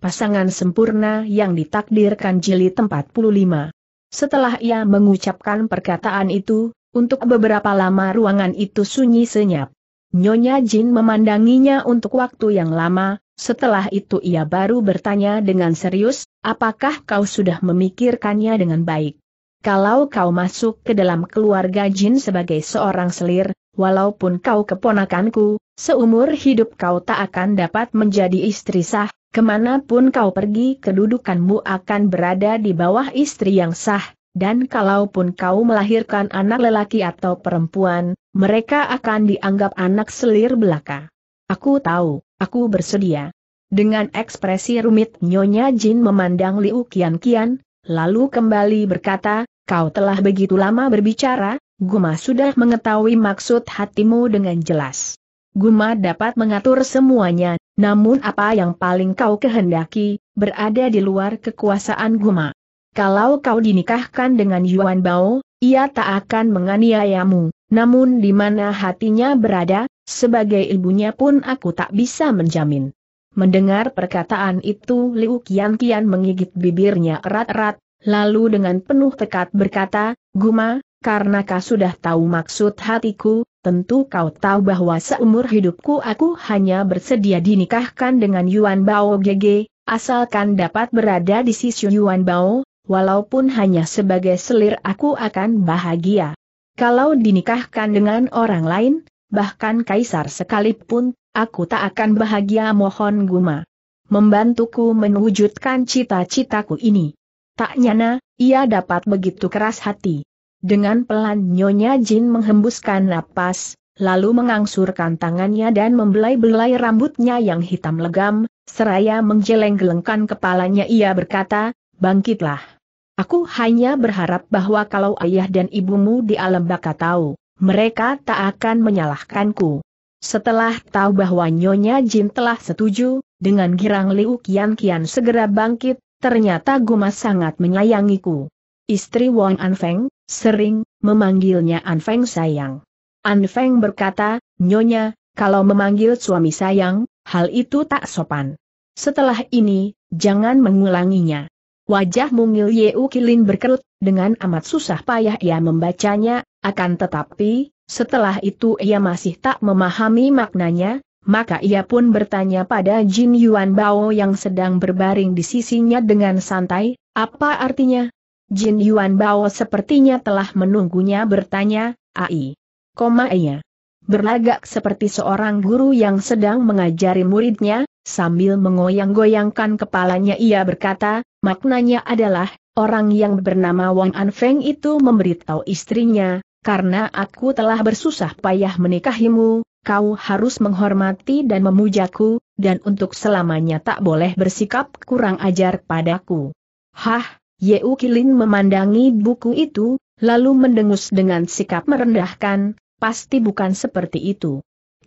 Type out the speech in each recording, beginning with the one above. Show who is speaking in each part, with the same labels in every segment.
Speaker 1: pasangan sempurna yang ditakdirkan jilid 45. Setelah ia mengucapkan perkataan itu, untuk beberapa lama ruangan itu sunyi senyap. Nyonya Jin memandanginya untuk waktu yang lama, setelah itu ia baru bertanya dengan serius, apakah kau sudah memikirkannya dengan baik? Kalau kau masuk ke dalam keluarga Jin sebagai seorang selir, walaupun kau keponakanku, seumur hidup kau tak akan dapat menjadi istri sah, Kemanapun kau pergi kedudukanmu akan berada di bawah istri yang sah, dan kalaupun kau melahirkan anak lelaki atau perempuan, mereka akan dianggap anak selir belaka. Aku tahu, aku bersedia. Dengan ekspresi rumit Nyonya Jin memandang Liu Kian Kian, lalu kembali berkata, kau telah begitu lama berbicara, Guma sudah mengetahui maksud hatimu dengan jelas. Guma dapat mengatur semuanya, namun apa yang paling kau kehendaki, berada di luar kekuasaan Guma. Kalau kau dinikahkan dengan Yuan Bao, ia tak akan menganiayamu, namun di mana hatinya berada, sebagai ibunya pun aku tak bisa menjamin. Mendengar perkataan itu Liu Qian Qian menggigit bibirnya erat-erat, Lalu dengan penuh tekad berkata, Guma, karena kau sudah tahu maksud hatiku, tentu kau tahu bahwa seumur hidupku aku hanya bersedia dinikahkan dengan Yuan Bao Gege, asalkan dapat berada di sisi Yuan Bao, walaupun hanya sebagai selir aku akan bahagia. Kalau dinikahkan dengan orang lain, bahkan kaisar sekalipun, aku tak akan bahagia mohon Guma. Membantuku mewujudkan cita-citaku ini. Tak nyana, ia dapat begitu keras hati. Dengan pelan Nyonya Jin menghembuskan napas, lalu mengangsurkan tangannya dan membelai-belai rambutnya yang hitam legam, seraya menjeleng-gelengkan kepalanya ia berkata, bangkitlah. Aku hanya berharap bahwa kalau ayah dan ibumu di alam baka tahu, mereka tak akan menyalahkanku. Setelah tahu bahwa Nyonya Jin telah setuju, dengan girang Liu Kian Kian segera bangkit, ternyata Guma sangat menyayangiku. Istri Wang Anfeng, sering, memanggilnya Anfeng sayang. Anfeng berkata, Nyonya, kalau memanggil suami sayang, hal itu tak sopan. Setelah ini, jangan mengulanginya. Wajah mungil Yeu Kilin berkerut, dengan amat susah payah ia membacanya, akan tetapi, setelah itu ia masih tak memahami maknanya, maka ia pun bertanya pada Jin Yuan Bao yang sedang berbaring di sisinya dengan santai, apa artinya? Jin Yuan Bao sepertinya telah menunggunya bertanya, Ai. Koma ia. Berlagak seperti seorang guru yang sedang mengajari muridnya, sambil mengoyang-goyangkan kepalanya ia berkata, maknanya adalah, orang yang bernama Wang An Feng itu memberitahu istrinya, karena aku telah bersusah payah menikahimu, kau harus menghormati dan memujaku, dan untuk selamanya tak boleh bersikap kurang ajar padaku. Hah, Yeu Kilin memandangi buku itu, lalu mendengus dengan sikap merendahkan, pasti bukan seperti itu.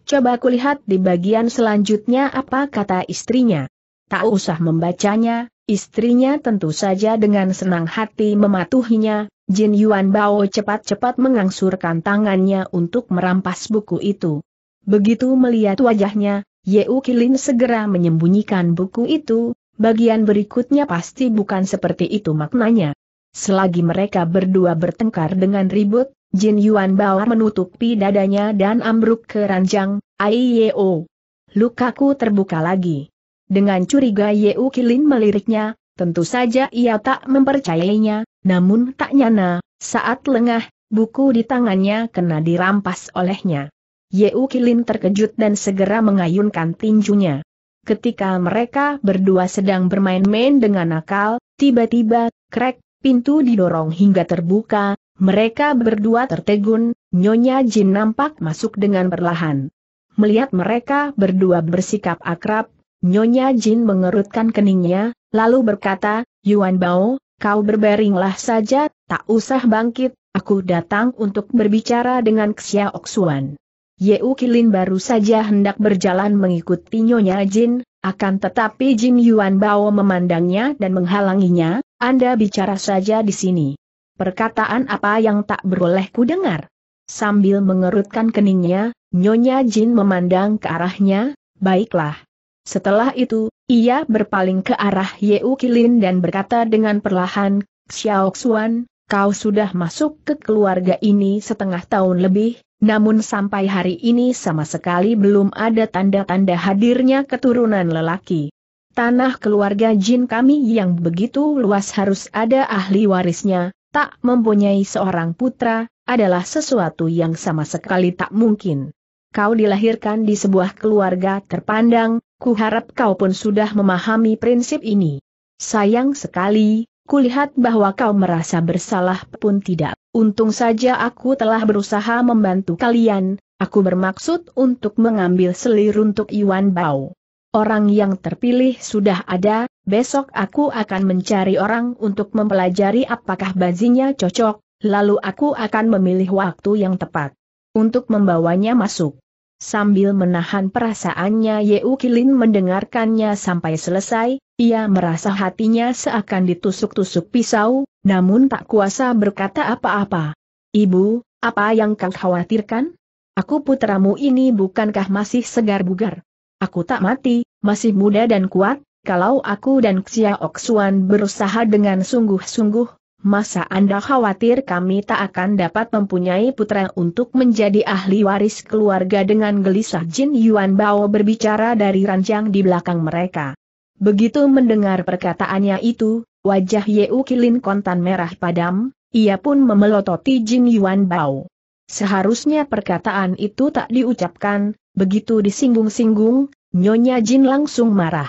Speaker 1: Coba kulihat di bagian selanjutnya apa kata istrinya. Tak usah membacanya, istrinya tentu saja dengan senang hati mematuhinya, Jin Yuan Bao cepat-cepat mengangsurkan tangannya untuk merampas buku itu. Begitu melihat wajahnya, Yeu Kilin segera menyembunyikan buku itu, bagian berikutnya pasti bukan seperti itu maknanya. Selagi mereka berdua bertengkar dengan ribut, Jin Yuan Bao menutupi dadanya dan ambruk ke ranjang, Aiyeo. Lukaku terbuka lagi. Dengan curiga Yeu Kilin meliriknya, tentu saja ia tak mempercayainya, namun tak nyana, saat lengah, buku di tangannya kena dirampas olehnya. Yeu Kilin terkejut dan segera mengayunkan tinjunya. Ketika mereka berdua sedang bermain-main dengan nakal, tiba-tiba, krek, pintu didorong hingga terbuka, mereka berdua tertegun, Nyonya Jin nampak masuk dengan perlahan. Melihat mereka berdua bersikap akrab, Nyonya Jin mengerutkan keningnya, lalu berkata, Yuan Bao, kau berbaringlah saja, tak usah bangkit, aku datang untuk berbicara dengan Xiao Xuan. Yeu Kilin baru saja hendak berjalan mengikuti Nyonya Jin, akan tetapi Jin Yuan Bao memandangnya dan menghalanginya, Anda bicara saja di sini. Perkataan apa yang tak beroleh ku dengar? Sambil mengerutkan keningnya, Nyonya Jin memandang ke arahnya, baiklah. Setelah itu, ia berpaling ke arah Yeu Kilin dan berkata dengan perlahan, Xiao Xuan, kau sudah masuk ke keluarga ini setengah tahun lebih, namun sampai hari ini sama sekali belum ada tanda-tanda hadirnya keturunan lelaki. Tanah keluarga jin kami yang begitu luas harus ada ahli warisnya, tak mempunyai seorang putra, adalah sesuatu yang sama sekali tak mungkin. Kau dilahirkan di sebuah keluarga terpandang, kuharap kau pun sudah memahami prinsip ini. Sayang sekali, Kulihat bahwa kau merasa bersalah pun tidak. Untung saja aku telah berusaha membantu kalian, aku bermaksud untuk mengambil selir untuk Iwan Bau. Orang yang terpilih sudah ada, besok aku akan mencari orang untuk mempelajari apakah bazinya cocok, lalu aku akan memilih waktu yang tepat untuk membawanya masuk. Sambil menahan perasaannya Yeu Kilin mendengarkannya sampai selesai, ia merasa hatinya seakan ditusuk-tusuk pisau, namun tak kuasa berkata apa-apa. Ibu, apa yang kau khawatirkan? Aku putramu ini bukankah masih segar bugar? Aku tak mati, masih muda dan kuat, kalau aku dan Xia Oksuan berusaha dengan sungguh-sungguh, masa Anda khawatir kami tak akan dapat mempunyai putra untuk menjadi ahli waris keluarga dengan gelisah Jin Yuan Bao berbicara dari ranjang di belakang mereka. Begitu mendengar perkataannya itu, wajah Yeu Kilin kontan merah padam, ia pun memelototi Jin Yuan Bao. Seharusnya perkataan itu tak diucapkan, begitu disinggung-singgung, Nyonya Jin langsung marah.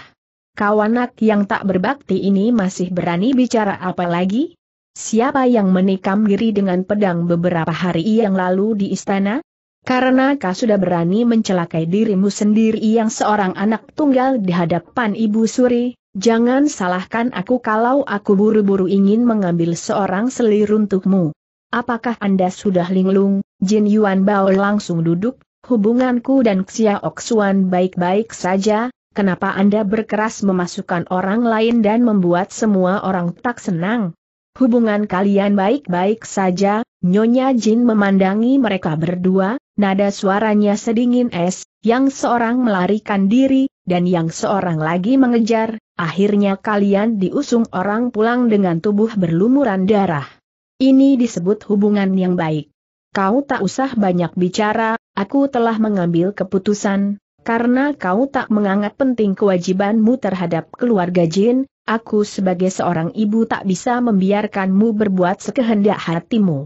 Speaker 1: Kawanak yang tak berbakti ini masih berani bicara apa lagi? Siapa yang menikam diri dengan pedang beberapa hari yang lalu di istana? Karena kau sudah berani mencelakai dirimu sendiri yang seorang anak tunggal di hadapan Ibu Suri, jangan salahkan aku kalau aku buru-buru ingin mengambil seorang selir untukmu. Apakah Anda sudah linglung? Jin Yuan Bao langsung duduk, hubunganku dan Xia Oksuan baik-baik saja, kenapa Anda berkeras memasukkan orang lain dan membuat semua orang tak senang? Hubungan kalian baik-baik saja, Nyonya Jin memandangi mereka berdua, nada suaranya sedingin es, yang seorang melarikan diri, dan yang seorang lagi mengejar, akhirnya kalian diusung orang pulang dengan tubuh berlumuran darah. Ini disebut hubungan yang baik. Kau tak usah banyak bicara, aku telah mengambil keputusan, karena kau tak menganggap penting kewajibanmu terhadap keluarga Jin, aku sebagai seorang ibu tak bisa membiarkanmu berbuat sekehendak hatimu.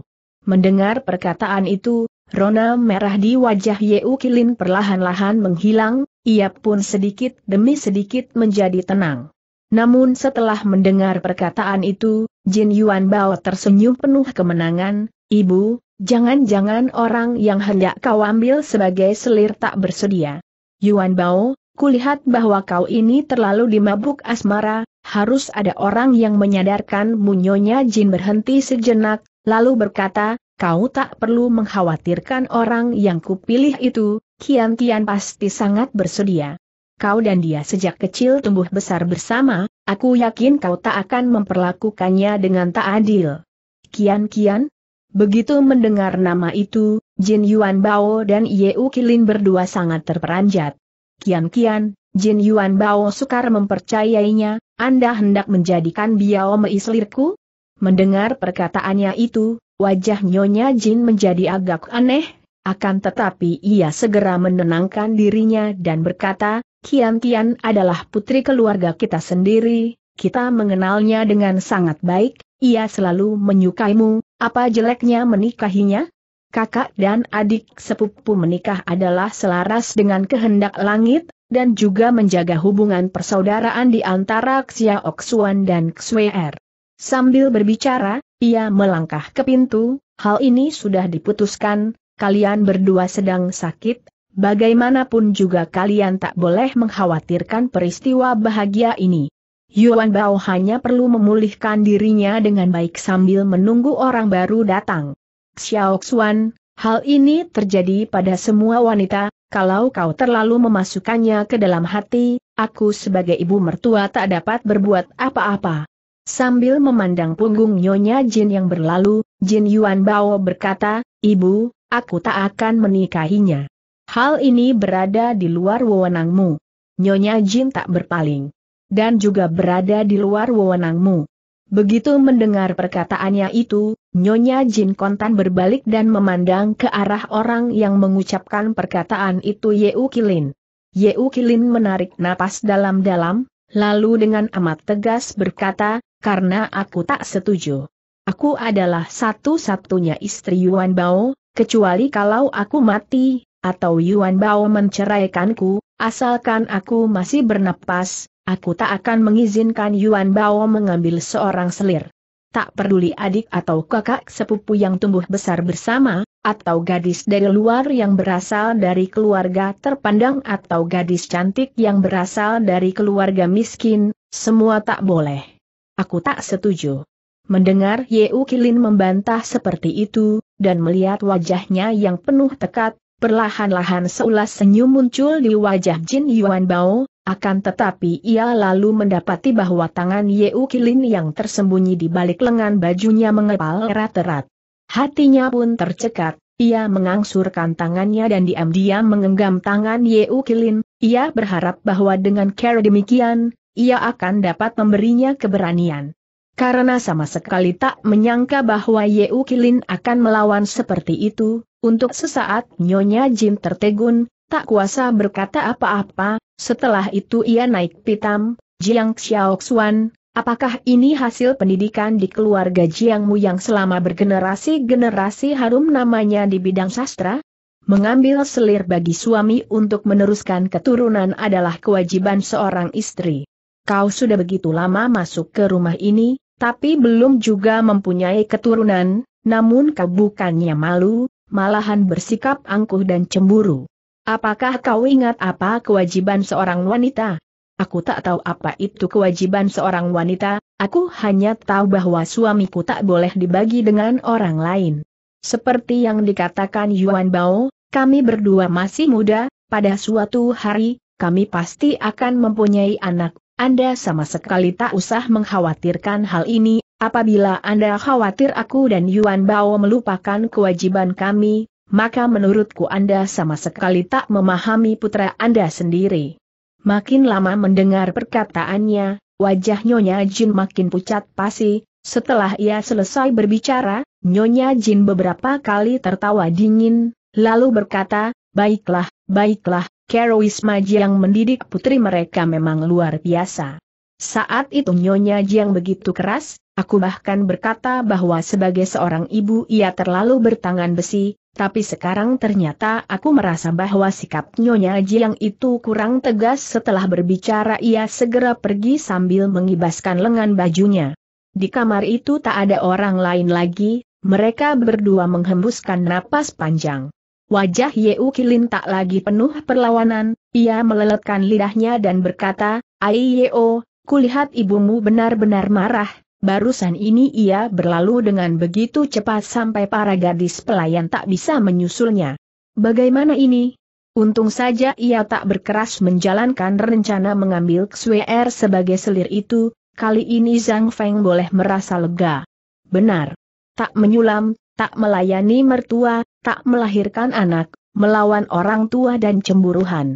Speaker 1: Mendengar perkataan itu, Rona merah di wajah Yeu Kilin perlahan-lahan menghilang, ia pun sedikit demi sedikit menjadi tenang. Namun setelah mendengar perkataan itu, Jin Yuan Bao tersenyum penuh kemenangan, Ibu, jangan-jangan orang yang hendak kau ambil sebagai selir tak bersedia. Yuan Bao, kulihat bahwa kau ini terlalu dimabuk asmara, harus ada orang yang menyadarkan munyonya Jin berhenti sejenak, lalu berkata, kau tak perlu mengkhawatirkan orang yang kupilih itu, Kian Kian pasti sangat bersedia. Kau dan dia sejak kecil tumbuh besar bersama, aku yakin kau tak akan memperlakukannya dengan tak adil. Kian Kian? Begitu mendengar nama itu, Jin Yuan Bao dan U Kilin berdua sangat terperanjat. Kian Kian, Jin Yuan Bao sukar mempercayainya, Anda hendak menjadikan Biao Meislirku? Mendengar perkataannya itu, wajah Nyonya Jin menjadi agak aneh, akan tetapi ia segera menenangkan dirinya dan berkata, Kian Kian adalah putri keluarga kita sendiri, kita mengenalnya dengan sangat baik, ia selalu menyukaimu, apa jeleknya menikahinya? Kakak dan adik sepupu menikah adalah selaras dengan kehendak langit, dan juga menjaga hubungan persaudaraan di antara Xiaoxuan Xuan dan Xuer. Er. Sambil berbicara, ia melangkah ke pintu, hal ini sudah diputuskan, kalian berdua sedang sakit, bagaimanapun juga kalian tak boleh mengkhawatirkan peristiwa bahagia ini. Yuan Bao hanya perlu memulihkan dirinya dengan baik sambil menunggu orang baru datang. Xiao Xuan, hal ini terjadi pada semua wanita, kalau kau terlalu memasukkannya ke dalam hati, aku sebagai ibu mertua tak dapat berbuat apa-apa. Sambil memandang punggung Nyonya Jin yang berlalu, Jin Yuan Bao berkata, Ibu, aku tak akan menikahinya. Hal ini berada di luar wewenangmu. Nyonya Jin tak berpaling. Dan juga berada di luar wewenangmu. Begitu mendengar perkataannya itu, Nyonya Jin kontan berbalik dan memandang ke arah orang yang mengucapkan perkataan itu Yeu Kilin. Yeu Kilin menarik napas dalam-dalam, lalu dengan amat tegas berkata, karena aku tak setuju. Aku adalah satu-satunya istri Yuan Bao, kecuali kalau aku mati, atau Yuan Bao menceraikanku, asalkan aku masih bernapas, aku tak akan mengizinkan Yuan Bao mengambil seorang selir. Tak peduli adik atau kakak sepupu yang tumbuh besar bersama, atau gadis dari luar yang berasal dari keluarga terpandang atau gadis cantik yang berasal dari keluarga miskin, semua tak boleh. Aku tak setuju. Mendengar Yeu Kilin membantah seperti itu, dan melihat wajahnya yang penuh tekat, perlahan-lahan seulas senyum muncul di wajah Jin Yuan Bao, akan tetapi ia lalu mendapati bahwa tangan Yeu Kilin yang tersembunyi di balik lengan bajunya mengepal erat-erat. Hatinya pun tercekat, ia mengangsurkan tangannya dan diam-diam mengenggam tangan Yeu Kilin, ia berharap bahwa dengan cara demikian, ia akan dapat memberinya keberanian. Karena sama sekali tak menyangka bahwa Yeu Kilin akan melawan seperti itu, untuk sesaat Nyonya Jin tertegun, tak kuasa berkata apa-apa, setelah itu ia naik pitam, Jiang Xiaoxuan, apakah ini hasil pendidikan di keluarga Jiangmu yang selama bergenerasi-generasi harum namanya di bidang sastra? Mengambil selir bagi suami untuk meneruskan keturunan adalah kewajiban seorang istri kau sudah begitu lama masuk ke rumah ini, tapi belum juga mempunyai keturunan, namun kau bukannya malu, malahan bersikap angkuh dan cemburu. Apakah kau ingat apa kewajiban seorang wanita? Aku tak tahu apa itu kewajiban seorang wanita, aku hanya tahu bahwa suamiku tak boleh dibagi dengan orang lain. Seperti yang dikatakan Yuan Bao, kami berdua masih muda, pada suatu hari, kami pasti akan mempunyai anak. Anda sama sekali tak usah mengkhawatirkan hal ini, apabila Anda khawatir aku dan Yuan Bao melupakan kewajiban kami, maka menurutku Anda sama sekali tak memahami putra Anda sendiri. Makin lama mendengar perkataannya, wajah Nyonya Jin makin pucat pasi, setelah ia selesai berbicara, Nyonya Jin beberapa kali tertawa dingin, lalu berkata, Baiklah, baiklah, Keroisme Jiang mendidik putri mereka memang luar biasa. Saat itu Nyonya Jiang begitu keras, aku bahkan berkata bahwa sebagai seorang ibu ia terlalu bertangan besi, tapi sekarang ternyata aku merasa bahwa sikap Nyonya Jiang itu kurang tegas setelah berbicara ia segera pergi sambil mengibaskan lengan bajunya. Di kamar itu tak ada orang lain lagi, mereka berdua menghembuskan napas panjang. Wajah Yeu Kilin tak lagi penuh perlawanan, ia meleletkan lidahnya dan berkata, Ai Yeo, kulihat ibumu benar-benar marah, barusan ini ia berlalu dengan begitu cepat sampai para gadis pelayan tak bisa menyusulnya. Bagaimana ini? Untung saja ia tak berkeras menjalankan rencana mengambil Xuer er sebagai selir itu, kali ini Zhang Feng boleh merasa lega. Benar. Tak menyulam, tak melayani mertua, tak melahirkan anak, melawan orang tua dan cemburuhan.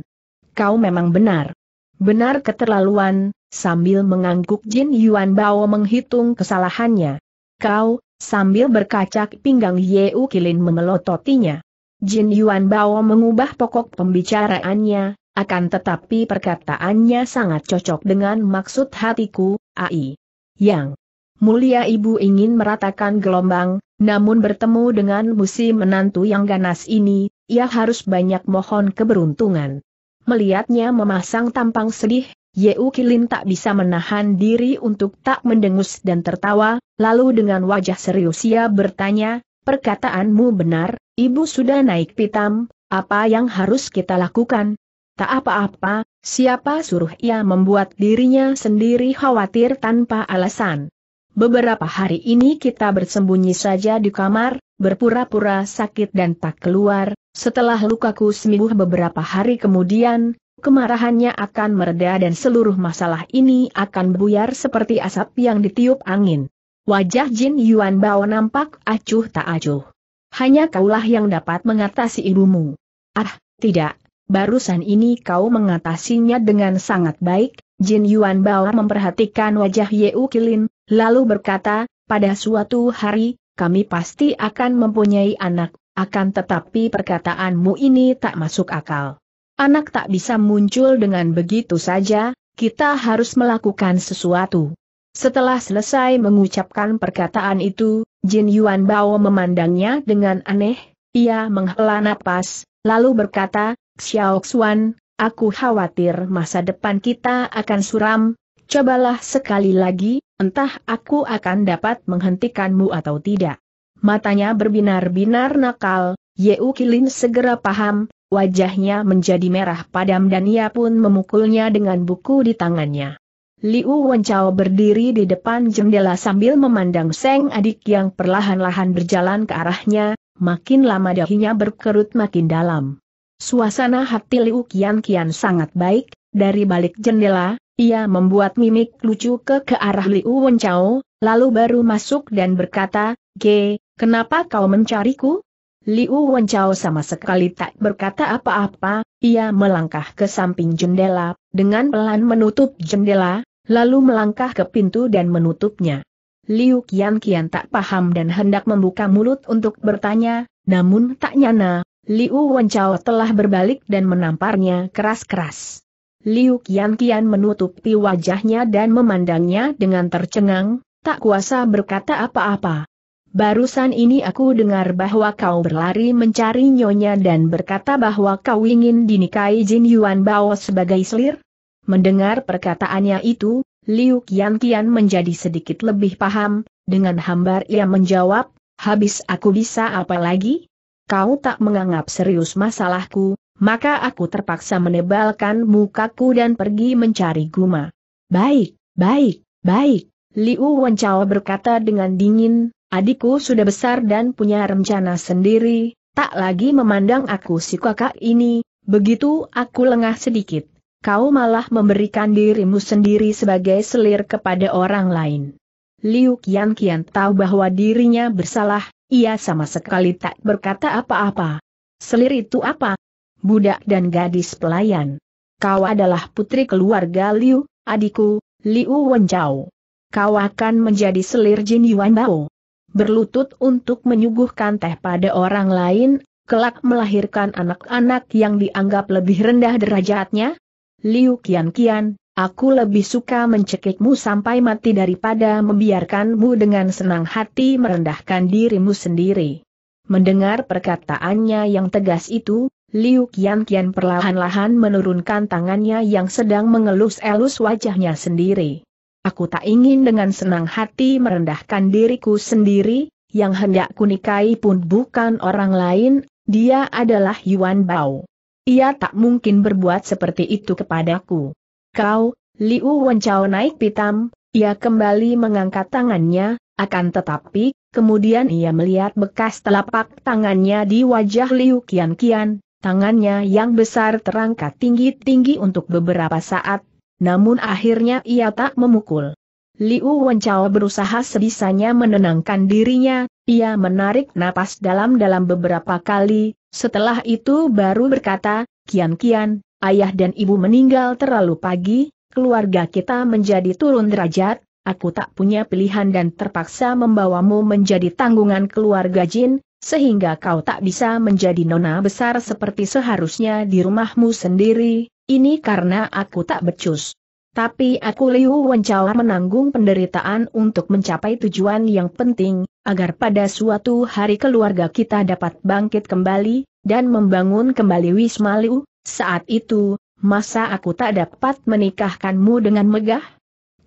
Speaker 1: Kau memang benar. Benar keterlaluan, sambil mengangguk Jin Yuan Bao menghitung kesalahannya. Kau, sambil berkacak pinggang Yeu Kilin memelototinya. Jin Yuan Bao mengubah pokok pembicaraannya, akan tetapi perkataannya sangat cocok dengan maksud hatiku, AI. Yang mulia ibu ingin meratakan gelombang, namun bertemu dengan musim menantu yang ganas ini, ia harus banyak mohon keberuntungan. Melihatnya memasang tampang sedih, Yeu Kilin tak bisa menahan diri untuk tak mendengus dan tertawa, lalu dengan wajah serius ia bertanya, perkataanmu benar, ibu sudah naik pitam, apa yang harus kita lakukan? Tak apa-apa, siapa suruh ia membuat dirinya sendiri khawatir tanpa alasan. Beberapa hari ini kita bersembunyi saja di kamar, berpura-pura sakit dan tak keluar, setelah lukaku sembuh beberapa hari kemudian, kemarahannya akan mereda dan seluruh masalah ini akan buyar seperti asap yang ditiup angin. Wajah Jin Yuan Bao nampak acuh tak acuh. Hanya kaulah yang dapat mengatasi ibumu. Ah, tidak, barusan ini kau mengatasinya dengan sangat baik, Jin Yuan Bao memperhatikan wajah Ye Kilin, Lalu berkata, pada suatu hari, kami pasti akan mempunyai anak, akan tetapi perkataanmu ini tak masuk akal. Anak tak bisa muncul dengan begitu saja, kita harus melakukan sesuatu. Setelah selesai mengucapkan perkataan itu, Jin Yuan Bao memandangnya dengan aneh, ia menghela napas, lalu berkata, Xiao Xuan, aku khawatir masa depan kita akan suram, cobalah sekali lagi, Entah aku akan dapat menghentikanmu atau tidak. Matanya berbinar-binar nakal, Yeu Kilin segera paham, wajahnya menjadi merah padam dan ia pun memukulnya dengan buku di tangannya. Liu Wencao berdiri di depan jendela sambil memandang Seng adik yang perlahan-lahan berjalan ke arahnya, makin lama dahinya berkerut makin dalam. Suasana hati Liu kian kian sangat baik, dari balik jendela, ia membuat mimik lucu ke ke arah Liu Wenchao, lalu baru masuk dan berkata, G, kenapa kau mencariku? Liu Wenchao sama sekali tak berkata apa-apa, ia melangkah ke samping jendela, dengan pelan menutup jendela, lalu melangkah ke pintu dan menutupnya. Liu Qian Qian tak paham dan hendak membuka mulut untuk bertanya, namun tak nyana, Liu Wenchao telah berbalik dan menamparnya keras-keras. Liu Qian menutupi wajahnya dan memandangnya dengan tercengang, tak kuasa berkata apa-apa. Barusan ini aku dengar bahwa kau berlari mencari nyonya dan berkata bahwa kau ingin dinikahi Jin Yuan Bao sebagai selir? Mendengar perkataannya itu, Liu Qian menjadi sedikit lebih paham, dengan hambar ia menjawab, habis aku bisa apa lagi? Kau tak menganggap serius masalahku, maka aku terpaksa menebalkan mukaku dan pergi mencari guma. Baik, baik, baik, Liu Wenchao berkata dengan dingin, adikku sudah besar dan punya rencana sendiri, tak lagi memandang aku si kakak ini, begitu aku lengah sedikit. Kau malah memberikan dirimu sendiri sebagai selir kepada orang lain. Liu Qian Qian tahu bahwa dirinya bersalah, ia sama sekali tak berkata apa-apa. Selir itu apa? budak dan gadis pelayan. Kau adalah putri keluarga Liu, adikku, Liu Wenjau. Kau akan menjadi selir Jin Yuan Bao. Berlutut untuk menyuguhkan teh pada orang lain, kelak melahirkan anak-anak yang dianggap lebih rendah derajatnya? Liu Kian Kian, aku lebih suka mencekikmu sampai mati daripada membiarkanmu dengan senang hati merendahkan dirimu sendiri. Mendengar perkataannya yang tegas itu, Liu Qian Qian perlahan-lahan menurunkan tangannya yang sedang mengelus-elus wajahnya sendiri. Aku tak ingin dengan senang hati merendahkan diriku sendiri, yang hendak kunikahi pun bukan orang lain, dia adalah Yuan Bao. Ia tak mungkin berbuat seperti itu kepadaku. Kau, Liu Wenchao naik pitam, ia kembali mengangkat tangannya, akan tetapi, kemudian ia melihat bekas telapak tangannya di wajah Liu Qian Qian, tangannya yang besar terangkat tinggi-tinggi untuk beberapa saat, namun akhirnya ia tak memukul. Liu Wenchao berusaha sebisanya menenangkan dirinya, ia menarik napas dalam-dalam beberapa kali, setelah itu baru berkata, Kian-kian, ayah dan ibu meninggal terlalu pagi, keluarga kita menjadi turun derajat, aku tak punya pilihan dan terpaksa membawamu menjadi tanggungan keluarga Jin, sehingga kau tak bisa menjadi nona besar seperti seharusnya di rumahmu sendiri, ini karena aku tak becus. Tapi aku Liu Wenchao menanggung penderitaan untuk mencapai tujuan yang penting, agar pada suatu hari keluarga kita dapat bangkit kembali, dan membangun kembali Wisma Liu, saat itu, masa aku tak dapat menikahkanmu dengan megah?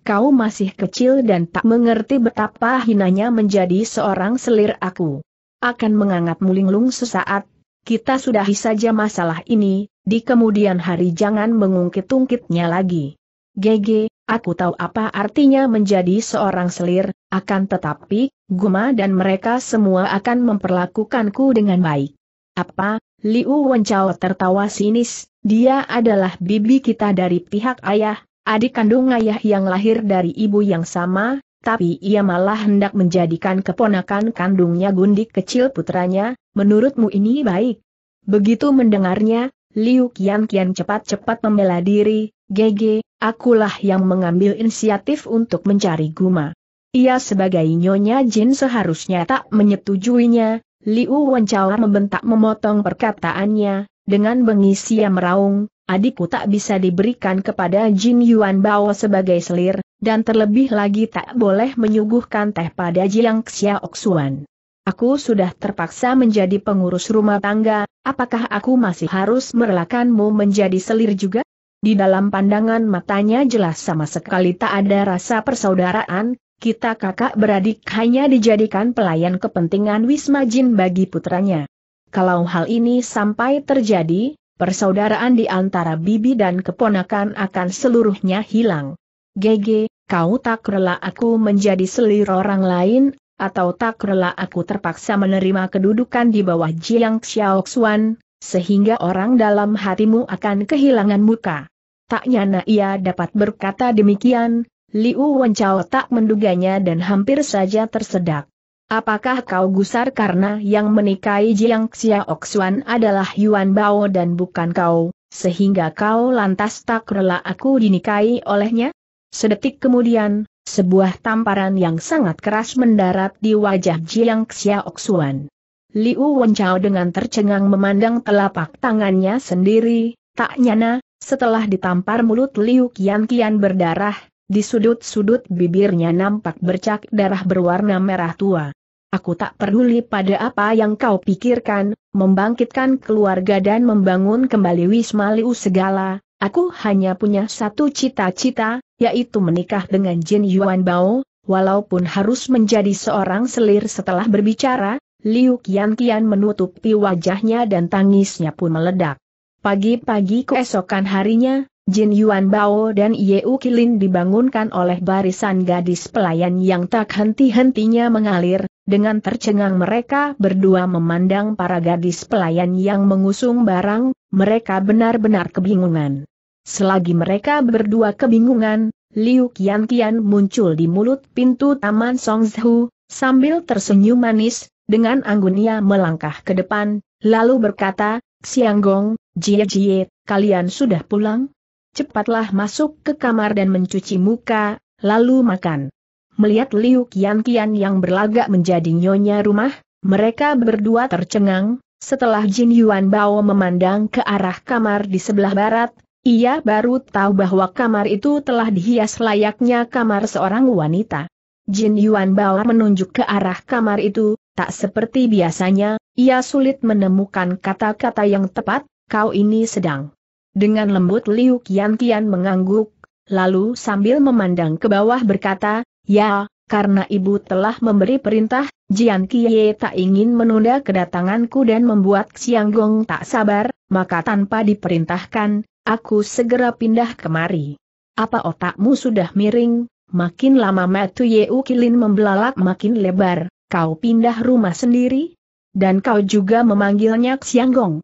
Speaker 1: Kau masih kecil dan tak mengerti betapa hinanya menjadi seorang selir aku akan menganggap mulinglung sesaat, kita sudahi saja masalah ini, di kemudian hari jangan mengungkit-ungkitnya lagi. GG, aku tahu apa artinya menjadi seorang selir, akan tetapi, Guma dan mereka semua akan memperlakukanku dengan baik. Apa, Liu Wenchao tertawa sinis, dia adalah bibi kita dari pihak ayah, adik kandung ayah yang lahir dari ibu yang sama, tapi ia malah hendak menjadikan keponakan kandungnya Gundik kecil putranya, menurutmu ini baik? Begitu mendengarnya, Liu Qianqian Qian cepat-cepat membela diri, GG, akulah yang mengambil inisiatif untuk mencari Guma. Ia sebagai nyonya Jin seharusnya tak menyetujuinya, Liu Wencawa membentak memotong perkataannya, dengan bengis ia meraung, adikku tak bisa diberikan kepada Jin Yuan Bao sebagai selir, dan terlebih lagi tak boleh menyuguhkan teh pada Jiang Xiaoxuan. Aku sudah terpaksa menjadi pengurus rumah tangga, apakah aku masih harus merelakanmu menjadi selir juga? Di dalam pandangan matanya jelas sama sekali tak ada rasa persaudaraan, kita kakak beradik hanya dijadikan pelayan kepentingan Wisma Jin bagi putranya. Kalau hal ini sampai terjadi, persaudaraan di antara bibi dan keponakan akan seluruhnya hilang. GG, kau tak rela aku menjadi selir orang lain, atau tak rela aku terpaksa menerima kedudukan di bawah Jiang Xiaoxuan, sehingga orang dalam hatimu akan kehilangan muka. Tak nyana ia dapat berkata demikian, Liu Wenchao tak menduganya dan hampir saja tersedak. Apakah kau gusar karena yang menikahi Jiang Xiaoxuan adalah Yuan Bao dan bukan kau, sehingga kau lantas tak rela aku dinikahi olehnya? Sedetik kemudian, sebuah tamparan yang sangat keras mendarat di wajah Jiang Xiaoxuan. Liu Wenchao dengan tercengang memandang telapak tangannya sendiri, tak nyana, setelah ditampar mulut Liu Qian Qian berdarah, di sudut-sudut bibirnya nampak bercak darah berwarna merah tua. Aku tak peduli pada apa yang kau pikirkan, membangkitkan keluarga dan membangun kembali Wisma Liu segala, Aku hanya punya satu cita-cita, yaitu menikah dengan Jin Yuan Bao, walaupun harus menjadi seorang selir setelah berbicara, Liu Qian menutupi wajahnya dan tangisnya pun meledak. Pagi-pagi keesokan harinya, Jin Yuan Bao dan Ye U Kilin dibangunkan oleh barisan gadis pelayan yang tak henti-hentinya mengalir, dengan tercengang mereka berdua memandang para gadis pelayan yang mengusung barang, mereka benar-benar kebingungan. Selagi mereka berdua kebingungan, Liu Qian muncul di mulut pintu Taman Songzhu, sambil tersenyum manis, dengan anggun ia melangkah ke depan, lalu berkata, Xianggong, Jie Jie, kalian sudah pulang? Cepatlah masuk ke kamar dan mencuci muka, lalu makan. Melihat Liu Qian yang berlagak menjadi nyonya rumah, mereka berdua tercengang, setelah Jin Yuan Bao memandang ke arah kamar di sebelah barat, ia baru tahu bahwa kamar itu telah dihias layaknya kamar seorang wanita. Jin Yuan Bao menunjuk ke arah kamar itu, tak seperti biasanya, ia sulit menemukan kata-kata yang tepat, kau ini sedang. Dengan lembut Liu Qian Tian mengangguk, lalu sambil memandang ke bawah berkata, ya, karena ibu telah memberi perintah, Jian Kie tak ingin menunda kedatanganku dan membuat Xiang Gong tak sabar, maka tanpa diperintahkan, aku segera pindah kemari. Apa otakmu sudah miring? Makin lama Matu Yeu Kilin membelalak makin lebar, kau pindah rumah sendiri? Dan kau juga memanggilnya Xiang Gong.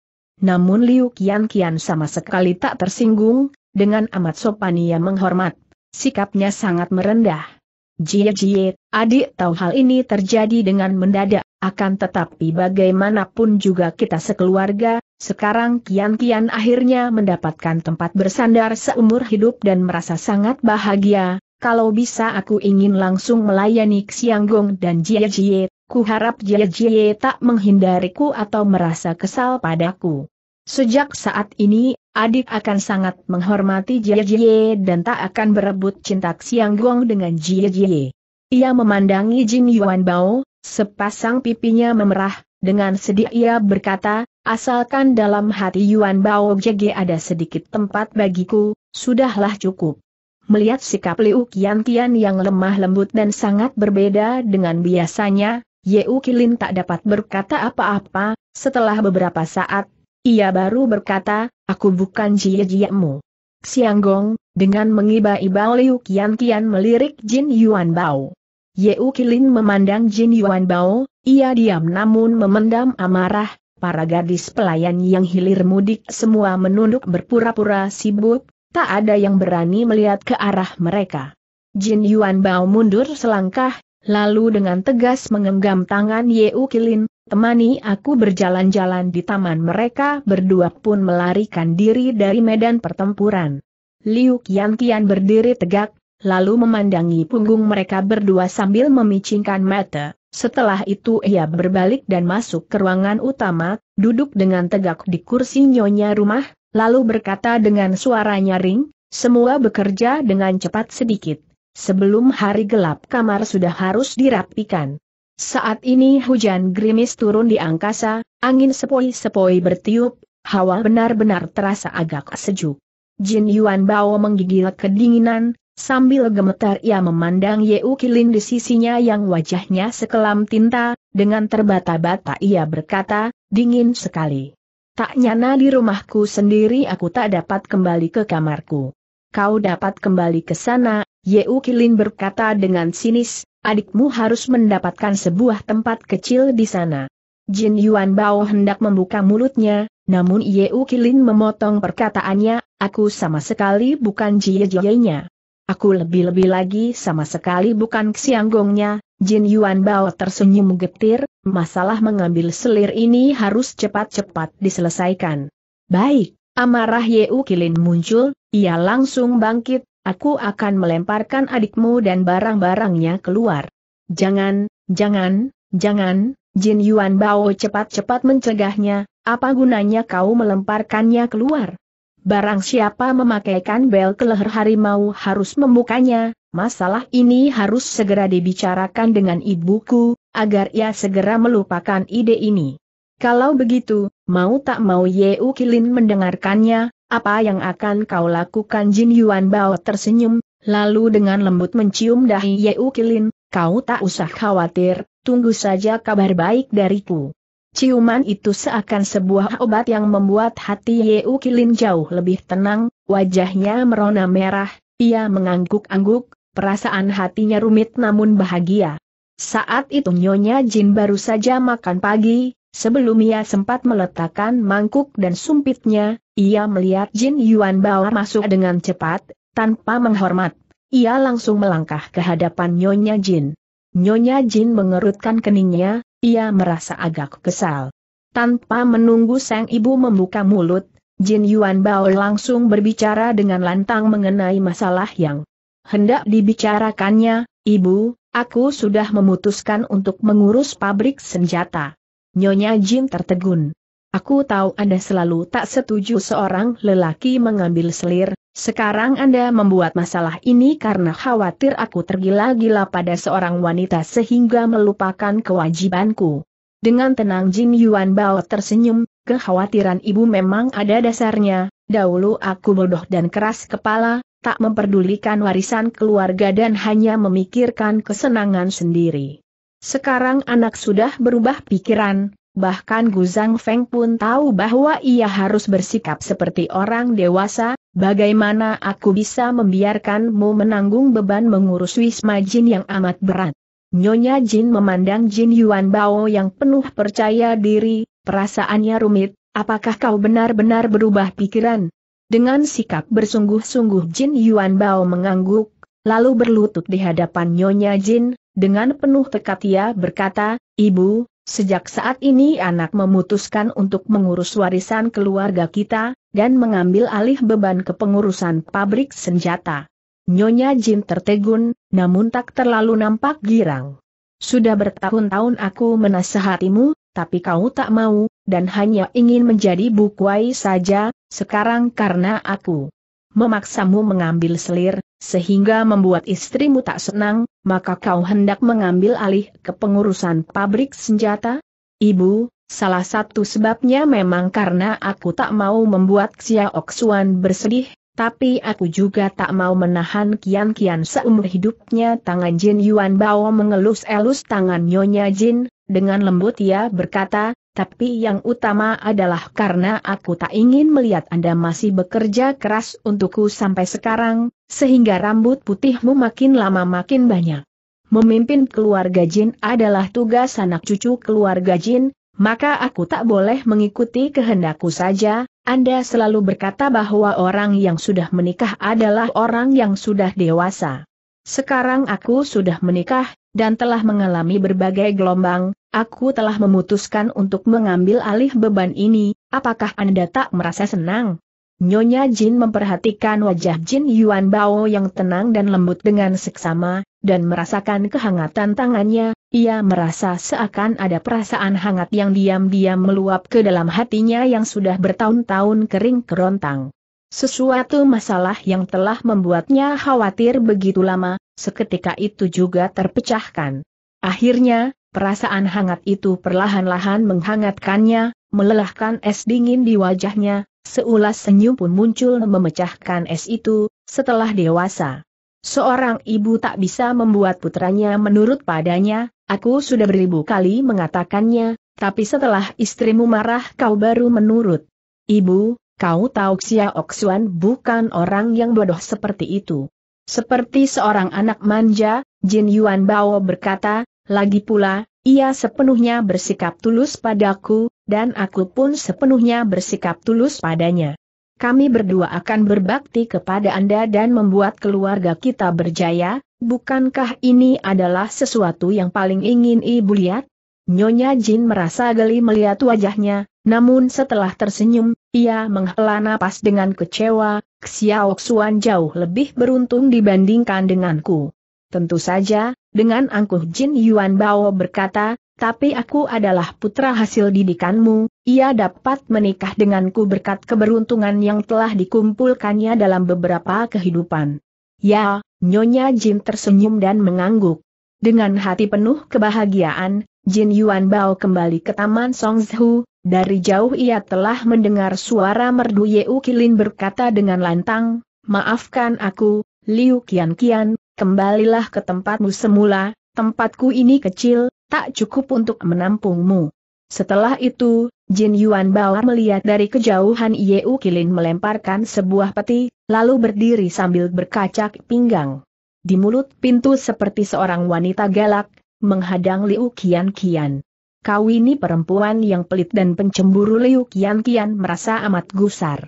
Speaker 1: Namun Liu Kian Kian sama sekali tak tersinggung, dengan amat sopan ia menghormat. Sikapnya sangat merendah. Jie Jie, adik tahu hal ini terjadi dengan mendadak, akan tetapi bagaimanapun juga kita sekeluarga, sekarang Kian Kian akhirnya mendapatkan tempat bersandar seumur hidup dan merasa sangat bahagia, kalau bisa aku ingin langsung melayani Xianggong dan Jie Jie, ku harap Jie Jie tak menghindariku atau merasa kesal padaku. Sejak saat ini, adik akan sangat menghormati Jie Jie dan tak akan berebut cinta Xiang Guang dengan Jie Jie. Ia memandangi Jin Yuan Bao, sepasang pipinya memerah, dengan sedih ia berkata, asalkan dalam hati Yuan Bao Jie ada sedikit tempat bagiku, sudahlah cukup. Melihat sikap Liu Qian Tian yang lemah lembut dan sangat berbeda dengan biasanya, Ye Kilin tak dapat berkata apa-apa, setelah beberapa saat, ia baru berkata, aku bukan jie-jiemu. Xianggong, dengan mengiba-iba Liu Qian Qian melirik Jin Yuan Bao. Yeu Kilin memandang Jin Yuan Bao, ia diam namun memendam amarah, para gadis pelayan yang hilir mudik semua menunduk berpura-pura sibuk, tak ada yang berani melihat ke arah mereka. Jin Yuan Bao mundur selangkah, lalu dengan tegas mengenggam tangan Yeu Kilin, temani aku berjalan-jalan di taman mereka berdua pun melarikan diri dari medan pertempuran. Liu Kian berdiri tegak, lalu memandangi punggung mereka berdua sambil memicingkan mata. Setelah itu ia berbalik dan masuk ke ruangan utama, duduk dengan tegak di kursi nyonya rumah, lalu berkata dengan suara nyaring, semua bekerja dengan cepat sedikit. Sebelum hari gelap kamar sudah harus dirapikan. Saat ini hujan gerimis turun di angkasa, angin sepoi-sepoi bertiup, hawa benar-benar terasa agak sejuk. Jin Yuan Bao menggigil kedinginan, sambil gemetar ia memandang Ye Ukilin di sisinya yang wajahnya sekelam tinta, dengan terbata-bata ia berkata, dingin sekali. Tak nyana di rumahku sendiri aku tak dapat kembali ke kamarku kau dapat kembali ke sana, Yeu Kilin berkata dengan sinis, adikmu harus mendapatkan sebuah tempat kecil di sana. Jin Yuan Bao hendak membuka mulutnya, namun Yeu Kilin memotong perkataannya, aku sama sekali bukan Jie Jie-nya. Aku lebih-lebih lagi sama sekali bukan Xianggongnya, Jin Yuan Bao tersenyum getir, masalah mengambil selir ini harus cepat-cepat diselesaikan. Baik, Amarah Yeu Kilin muncul, ia langsung bangkit, aku akan melemparkan adikmu dan barang-barangnya keluar. Jangan, jangan, jangan, Jin Yuan Bao cepat-cepat mencegahnya, apa gunanya kau melemparkannya keluar? Barang siapa memakaikan bel keleher harimau harus membukanya, masalah ini harus segera dibicarakan dengan ibuku, agar ia segera melupakan ide ini. Kalau begitu, Mau tak mau Yeukilin Kilin mendengarkannya, apa yang akan kau lakukan Jin Yuan Bao tersenyum, lalu dengan lembut mencium dahi Yeukilin. Kilin, kau tak usah khawatir, tunggu saja kabar baik dariku. Ciuman itu seakan sebuah obat yang membuat hati Yeukilin Kilin jauh lebih tenang, wajahnya merona merah, ia mengangguk-angguk, perasaan hatinya rumit namun bahagia. Saat itu Nyonya Jin baru saja makan pagi, Sebelum ia sempat meletakkan mangkuk dan sumpitnya, ia melihat Jin Yuan Bao masuk dengan cepat, tanpa menghormat. Ia langsung melangkah ke hadapan Nyonya Jin. Nyonya Jin mengerutkan keningnya, ia merasa agak kesal. Tanpa menunggu sang ibu membuka mulut, Jin Yuan Bao langsung berbicara dengan lantang mengenai masalah yang hendak dibicarakannya, Ibu, aku sudah memutuskan untuk mengurus pabrik senjata. Nyonya Jin tertegun. Aku tahu Anda selalu tak setuju seorang lelaki mengambil selir, sekarang Anda membuat masalah ini karena khawatir aku tergila-gila pada seorang wanita sehingga melupakan kewajibanku. Dengan tenang Jin Yuan Bao tersenyum, kekhawatiran ibu memang ada dasarnya, dahulu aku bodoh dan keras kepala, tak memperdulikan warisan keluarga dan hanya memikirkan kesenangan sendiri. Sekarang anak sudah berubah pikiran, bahkan Gu Zhang Feng pun tahu bahwa ia harus bersikap seperti orang dewasa, bagaimana aku bisa membiarkanmu menanggung beban mengurus Wisma Jin yang amat berat. Nyonya Jin memandang Jin Yuan Bao yang penuh percaya diri, perasaannya rumit, apakah kau benar-benar berubah pikiran? Dengan sikap bersungguh-sungguh Jin Yuan Bao mengangguk, lalu berlutut di hadapan Nyonya Jin, dengan penuh tekad ia berkata, Ibu, sejak saat ini anak memutuskan untuk mengurus warisan keluarga kita, dan mengambil alih beban kepengurusan pabrik senjata. Nyonya Jin tertegun, namun tak terlalu nampak girang. Sudah bertahun-tahun aku menasehatimu, tapi kau tak mau, dan hanya ingin menjadi bukuai saja, sekarang karena aku memaksamu mengambil selir, sehingga membuat istrimu tak senang, maka kau hendak mengambil alih kepengurusan pabrik senjata? Ibu, salah satu sebabnya memang karena aku tak mau membuat Xiao Xuan bersedih, tapi aku juga tak mau menahan kian-kian seumur hidupnya tangan Jin Yuan Bao mengelus-elus tangan Nyonya Jin, dengan lembut ia berkata, tapi yang utama adalah karena aku tak ingin melihat Anda masih bekerja keras untukku sampai sekarang, sehingga rambut putihmu makin lama makin banyak. Memimpin keluarga Jin adalah tugas anak cucu keluarga Jin, maka aku tak boleh mengikuti kehendakku saja. Anda selalu berkata bahwa orang yang sudah menikah adalah orang yang sudah dewasa. Sekarang aku sudah menikah, dan telah mengalami berbagai gelombang, Aku telah memutuskan untuk mengambil alih beban ini, apakah Anda tak merasa senang? Nyonya Jin memperhatikan wajah Jin Yuan Bao yang tenang dan lembut dengan seksama, dan merasakan kehangatan tangannya, ia merasa seakan ada perasaan hangat yang diam-diam meluap ke dalam hatinya yang sudah bertahun-tahun kering kerontang. Sesuatu masalah yang telah membuatnya khawatir begitu lama, seketika itu juga terpecahkan. Akhirnya, Perasaan hangat itu perlahan-lahan menghangatkannya, melelahkan es dingin di wajahnya, seulas senyum pun muncul memecahkan es itu, setelah dewasa. Seorang ibu tak bisa membuat putranya menurut padanya, aku sudah beribu kali mengatakannya, tapi setelah istrimu marah kau baru menurut. Ibu, kau tahu Xia Oksuan bukan orang yang bodoh seperti itu. Seperti seorang anak manja, Jin Yuan Bao berkata, lagi pula, ia sepenuhnya bersikap tulus padaku, dan aku pun sepenuhnya bersikap tulus padanya. Kami berdua akan berbakti kepada Anda dan membuat keluarga kita berjaya, bukankah ini adalah sesuatu yang paling ingin Ibu lihat? Nyonya Jin merasa geli melihat wajahnya, namun setelah tersenyum, ia menghela napas dengan kecewa, Xiao Xuan jauh lebih beruntung dibandingkan denganku. Tentu saja, dengan angkuh Jin Yuan Bao berkata, tapi aku adalah putra hasil didikanmu, ia dapat menikah denganku berkat keberuntungan yang telah dikumpulkannya dalam beberapa kehidupan. Ya, Nyonya Jin tersenyum dan mengangguk. Dengan hati penuh kebahagiaan, Jin Yuan Bao kembali ke Taman Songzhu, dari jauh ia telah mendengar suara merdu Yeu Kilin berkata dengan lantang, Maafkan aku, Liu Qian Qian, kembalilah ke tempatmu semula, tempatku ini kecil, tak cukup untuk menampungmu. Setelah itu, Jin Yuan Bao melihat dari kejauhan Yeu Kilin melemparkan sebuah peti, lalu berdiri sambil berkacak pinggang. Di mulut pintu seperti seorang wanita galak, menghadang Liu Qian Qian. Kau ini perempuan yang pelit dan pencemburu Liu Qian Qian merasa amat gusar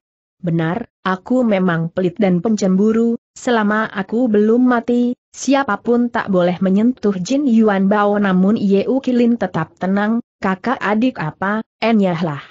Speaker 1: benar, aku memang pelit dan pencemburu, selama aku belum mati, siapapun tak boleh menyentuh Jin Yuan Bao namun Yeu Kilin tetap tenang, kakak adik apa, enyahlah.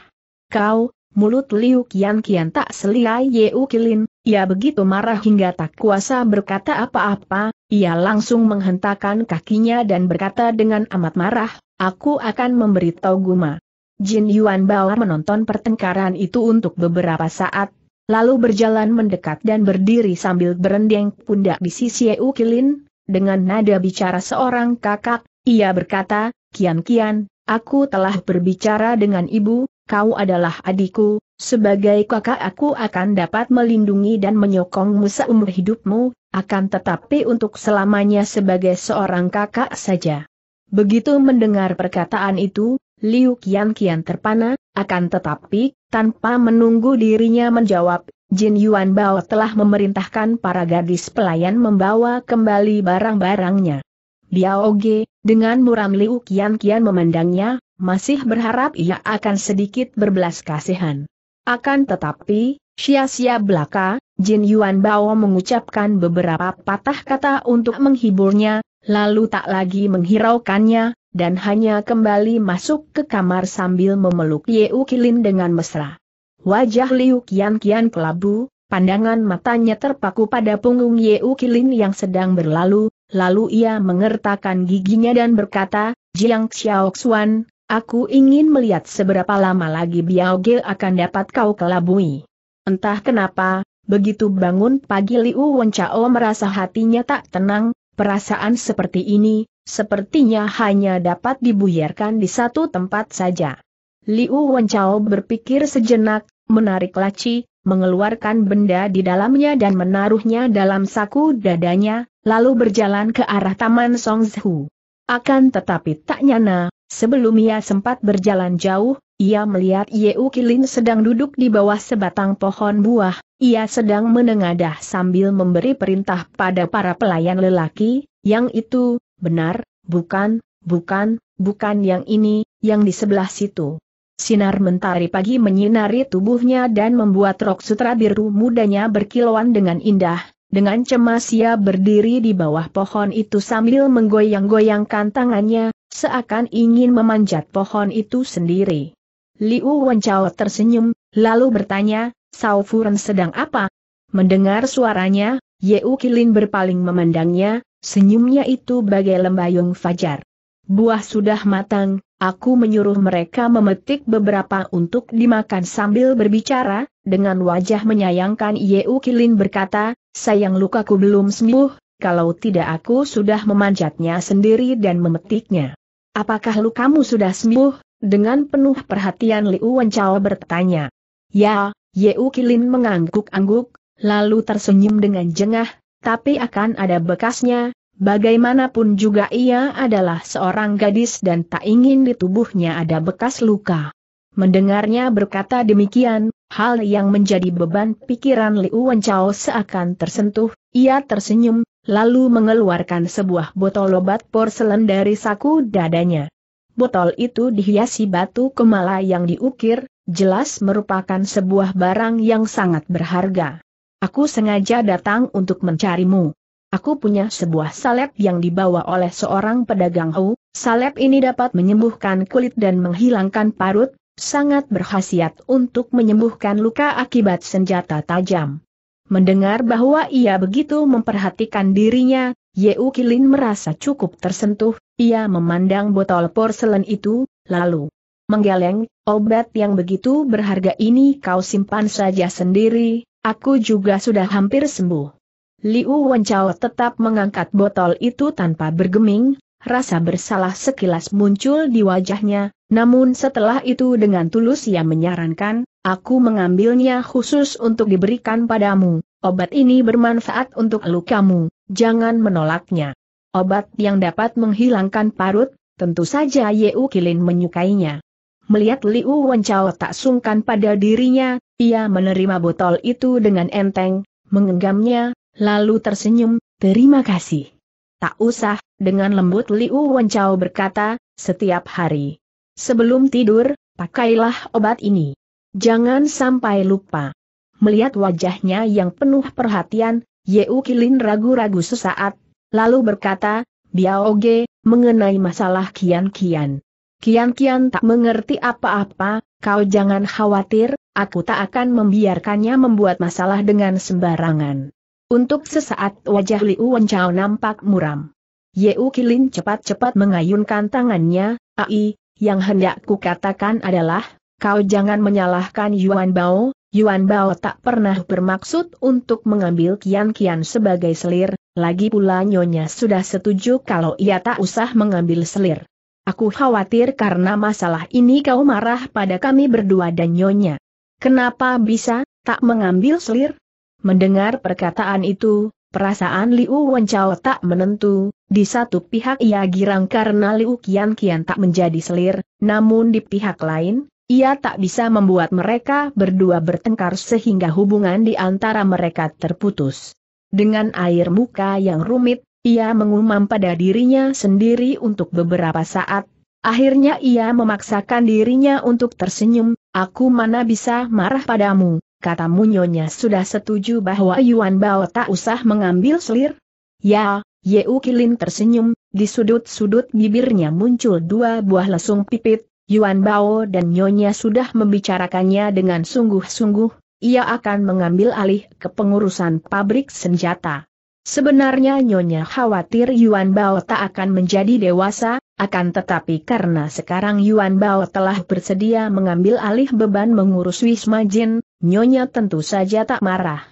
Speaker 1: Kau, mulut Liu Kian Kian tak Ye Yeu Kilin, ia begitu marah hingga tak kuasa berkata apa-apa, ia langsung menghentakkan kakinya dan berkata dengan amat marah, aku akan memberitahu Guma. Jin Yuan Bao menonton pertengkaran itu untuk beberapa saat, lalu berjalan mendekat dan berdiri sambil berendeng pundak di sisi Yu Kilin, dengan nada bicara seorang kakak, ia berkata, Kian Kian, aku telah berbicara dengan ibu, kau adalah adikku, sebagai kakak aku akan dapat melindungi dan menyokongmu seumur hidupmu, akan tetapi untuk selamanya sebagai seorang kakak saja. Begitu mendengar perkataan itu, Liu Qian Qian terpana, akan tetapi, tanpa menunggu dirinya menjawab, Jin Yuan Bao telah memerintahkan para gadis pelayan membawa kembali barang-barangnya. Biao Ge, dengan muram Liu Qian Qian memandangnya, masih berharap ia akan sedikit berbelas kasihan. Akan tetapi, sia-sia belaka, Jin Yuan Bao mengucapkan beberapa patah kata untuk menghiburnya, lalu tak lagi menghiraukannya, dan hanya kembali masuk ke kamar sambil memeluk Yeu Kilin dengan mesra. Wajah Liu Kian Kian kelabu, pandangan matanya terpaku pada punggung Yeu Kilin yang sedang berlalu, lalu ia mengertakkan giginya dan berkata, Jiang Xiao Xuan, aku ingin melihat seberapa lama lagi Biao Ge akan dapat kau kelabui. Entah kenapa, begitu bangun pagi Liu Wenchao merasa hatinya tak tenang, perasaan seperti ini, sepertinya hanya dapat dibuyarkan di satu tempat saja. Liu Wenchao berpikir sejenak, menarik laci, mengeluarkan benda di dalamnya dan menaruhnya dalam saku dadanya, lalu berjalan ke arah Taman Songzhu. Akan tetapi tak nyana, sebelum ia sempat berjalan jauh, ia melihat Yeu Kilin sedang duduk di bawah sebatang pohon buah, ia sedang menengadah sambil memberi perintah pada para pelayan lelaki, yang itu, benar, bukan, bukan, bukan yang ini, yang di sebelah situ. Sinar mentari pagi menyinari tubuhnya dan membuat rok sutra biru mudanya berkilauan dengan indah, dengan cemas ia berdiri di bawah pohon itu sambil menggoyang-goyangkan tangannya, seakan ingin memanjat pohon itu sendiri. Liu Wenchao tersenyum, lalu bertanya, Sao Furen sedang apa? Mendengar suaranya, Yeu Kilin berpaling memandangnya, Senyumnya itu bagai lembayung fajar. Buah sudah matang, aku menyuruh mereka memetik beberapa untuk dimakan sambil berbicara, dengan wajah menyayangkan Yeu Kilin berkata, sayang lukaku belum sembuh, kalau tidak aku sudah memanjatnya sendiri dan memetiknya. Apakah lukamu sudah sembuh? Dengan penuh perhatian Liu Wenchao bertanya. Ya, Yeu Kilin mengangguk-angguk, lalu tersenyum dengan jengah, tapi akan ada bekasnya, bagaimanapun juga ia adalah seorang gadis dan tak ingin di tubuhnya ada bekas luka. Mendengarnya berkata demikian, hal yang menjadi beban pikiran Liu Wenchao seakan tersentuh, ia tersenyum, lalu mengeluarkan sebuah botol obat porselen dari saku dadanya. Botol itu dihiasi batu kemala yang diukir, jelas merupakan sebuah barang yang sangat berharga. Aku sengaja datang untuk mencarimu. Aku punya sebuah salep yang dibawa oleh seorang pedagang Hu, salep ini dapat menyembuhkan kulit dan menghilangkan parut, sangat berkhasiat untuk menyembuhkan luka akibat senjata tajam. Mendengar bahwa ia begitu memperhatikan dirinya, Yeukilin Kilin merasa cukup tersentuh, ia memandang botol porselen itu, lalu menggeleng, obat yang begitu berharga ini kau simpan saja sendiri, Aku juga sudah hampir sembuh. Liu Wenchao tetap mengangkat botol itu tanpa bergeming, rasa bersalah sekilas muncul di wajahnya, namun setelah itu dengan tulus ia menyarankan, aku mengambilnya khusus untuk diberikan padamu, obat ini bermanfaat untuk lukamu, jangan menolaknya. Obat yang dapat menghilangkan parut, tentu saja Yeu Kilin menyukainya. Melihat Liu Wenchao tak sungkan pada dirinya, ia menerima botol itu dengan enteng, menggenggamnya, lalu tersenyum, terima kasih. Tak usah, dengan lembut Liu Wencao berkata, setiap hari. Sebelum tidur, pakailah obat ini. Jangan sampai lupa. Melihat wajahnya yang penuh perhatian, Yeu Kilin ragu-ragu sesaat, lalu berkata, Biaoge, mengenai masalah kian-kian. Kian-kian tak mengerti apa-apa, kau jangan khawatir, aku tak akan membiarkannya membuat masalah dengan sembarangan. Untuk sesaat wajah Liu Wencao nampak muram. Yeu Kilin cepat-cepat mengayunkan tangannya, ai, yang hendak kukatakan adalah, kau jangan menyalahkan Yuan Bao, Yuan Bao tak pernah bermaksud untuk mengambil kian-kian sebagai selir, lagi pula nyonya sudah setuju kalau ia tak usah mengambil selir. Aku khawatir karena masalah ini kau marah pada kami berdua dan nyonya. Kenapa bisa, tak mengambil selir? Mendengar perkataan itu, perasaan Liu Wenchao tak menentu, di satu pihak ia girang karena Liu Kian Kian tak menjadi selir, namun di pihak lain, ia tak bisa membuat mereka berdua bertengkar sehingga hubungan di antara mereka terputus. Dengan air muka yang rumit, ia mengumam pada dirinya sendiri untuk beberapa saat, akhirnya ia memaksakan dirinya untuk tersenyum, aku mana bisa marah padamu, kata Munyonya sudah setuju bahwa Yuan Bao tak usah mengambil selir? Ya, Yeu Kilin tersenyum, di sudut-sudut bibirnya muncul dua buah lesung pipit, Yuan Bao dan Nyonya sudah membicarakannya dengan sungguh-sungguh, ia akan mengambil alih kepengurusan pabrik senjata. Sebenarnya Nyonya khawatir Yuan Bao tak akan menjadi dewasa, akan tetapi karena sekarang Yuan Bao telah bersedia mengambil alih beban mengurus Wisma Jin, Nyonya tentu saja tak marah.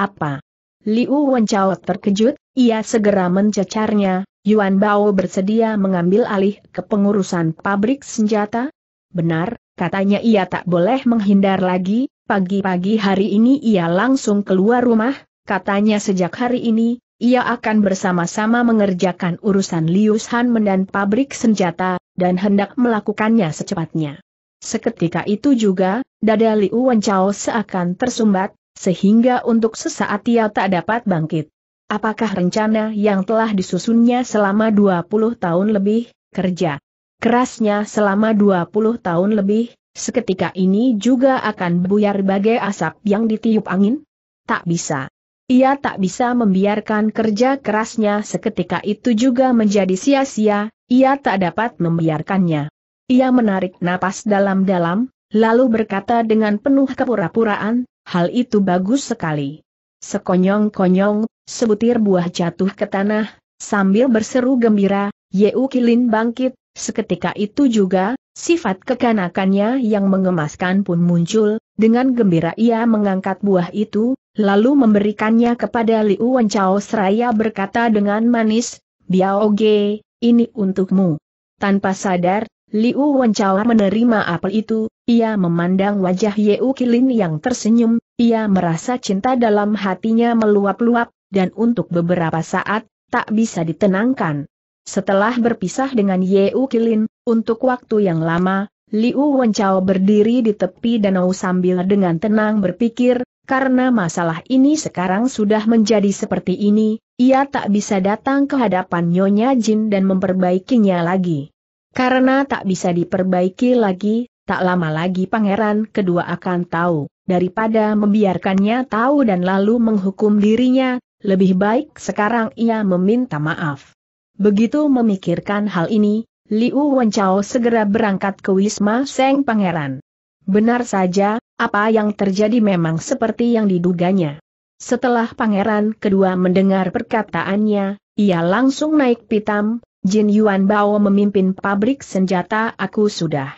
Speaker 1: Apa? Liu Wenchao terkejut, ia segera mencecarnya, Yuan Bao bersedia mengambil alih kepengurusan pabrik senjata? Benar, katanya ia tak boleh menghindar lagi, pagi-pagi hari ini ia langsung keluar rumah, katanya sejak hari ini, ia akan bersama-sama mengerjakan urusan Lius Han dan pabrik senjata, dan hendak melakukannya secepatnya. Seketika itu juga, dada Liu Wenchao seakan tersumbat, sehingga untuk sesaat ia tak dapat bangkit. Apakah rencana yang telah disusunnya selama 20 tahun lebih, kerja kerasnya selama 20 tahun lebih, seketika ini juga akan buyar bagai asap yang ditiup angin? Tak bisa. Ia tak bisa membiarkan kerja kerasnya seketika itu juga menjadi sia-sia, ia tak dapat membiarkannya. Ia menarik napas dalam-dalam, lalu berkata dengan penuh kepura-puraan, hal itu bagus sekali. Sekonyong-konyong, sebutir buah jatuh ke tanah, sambil berseru gembira, Yeu Kilin bangkit, seketika itu juga, sifat kekanakannya yang mengemaskan pun muncul, dengan gembira ia mengangkat buah itu, lalu memberikannya kepada Liu Wenchao seraya berkata dengan manis, Biao Ge, ini untukmu. Tanpa sadar, Liu Wenchao menerima apel itu, ia memandang wajah Ye Kilin yang tersenyum, ia merasa cinta dalam hatinya meluap-luap, dan untuk beberapa saat, tak bisa ditenangkan. Setelah berpisah dengan Ye Kilin, untuk waktu yang lama, Liu Wenchao berdiri di tepi danau sambil dengan tenang berpikir, karena masalah ini sekarang sudah menjadi seperti ini, ia tak bisa datang ke hadapan Nyonya Jin dan memperbaikinya lagi. Karena tak bisa diperbaiki lagi, tak lama lagi pangeran kedua akan tahu, daripada membiarkannya tahu dan lalu menghukum dirinya, lebih baik sekarang ia meminta maaf. Begitu memikirkan hal ini, Liu Wenchao segera berangkat ke Wisma Seng Pangeran. Benar saja, apa yang terjadi memang seperti yang diduganya. Setelah pangeran kedua mendengar perkataannya, ia langsung naik pitam, Jin Yuan Bao memimpin pabrik senjata aku sudah.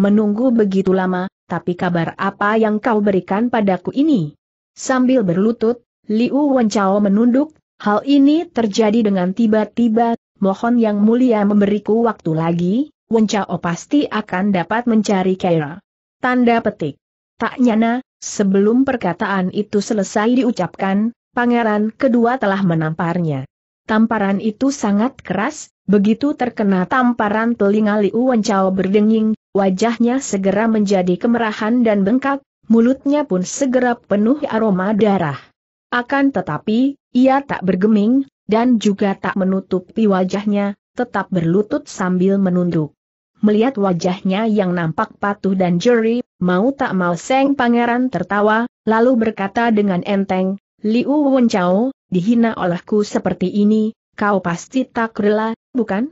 Speaker 1: Menunggu begitu lama, tapi kabar apa yang kau berikan padaku ini? Sambil berlutut, Liu Wenchao menunduk, hal ini terjadi dengan tiba-tiba, mohon yang mulia memberiku waktu lagi, Wencao pasti akan dapat mencari Kaira. Tanda petik. Tak nyana, sebelum perkataan itu selesai diucapkan, pangeran kedua telah menamparnya. Tamparan itu sangat keras, begitu terkena tamparan telinga Liu Wencao berdenging, wajahnya segera menjadi kemerahan dan bengkak, mulutnya pun segera penuh aroma darah. Akan tetapi, ia tak bergeming, dan juga tak menutupi wajahnya, tetap berlutut sambil menunduk. Melihat wajahnya yang nampak patuh dan jeri, mau tak mau Seng Pangeran tertawa, lalu berkata dengan enteng, Liu Wenchao, dihina olehku seperti ini, kau pasti tak rela, bukan?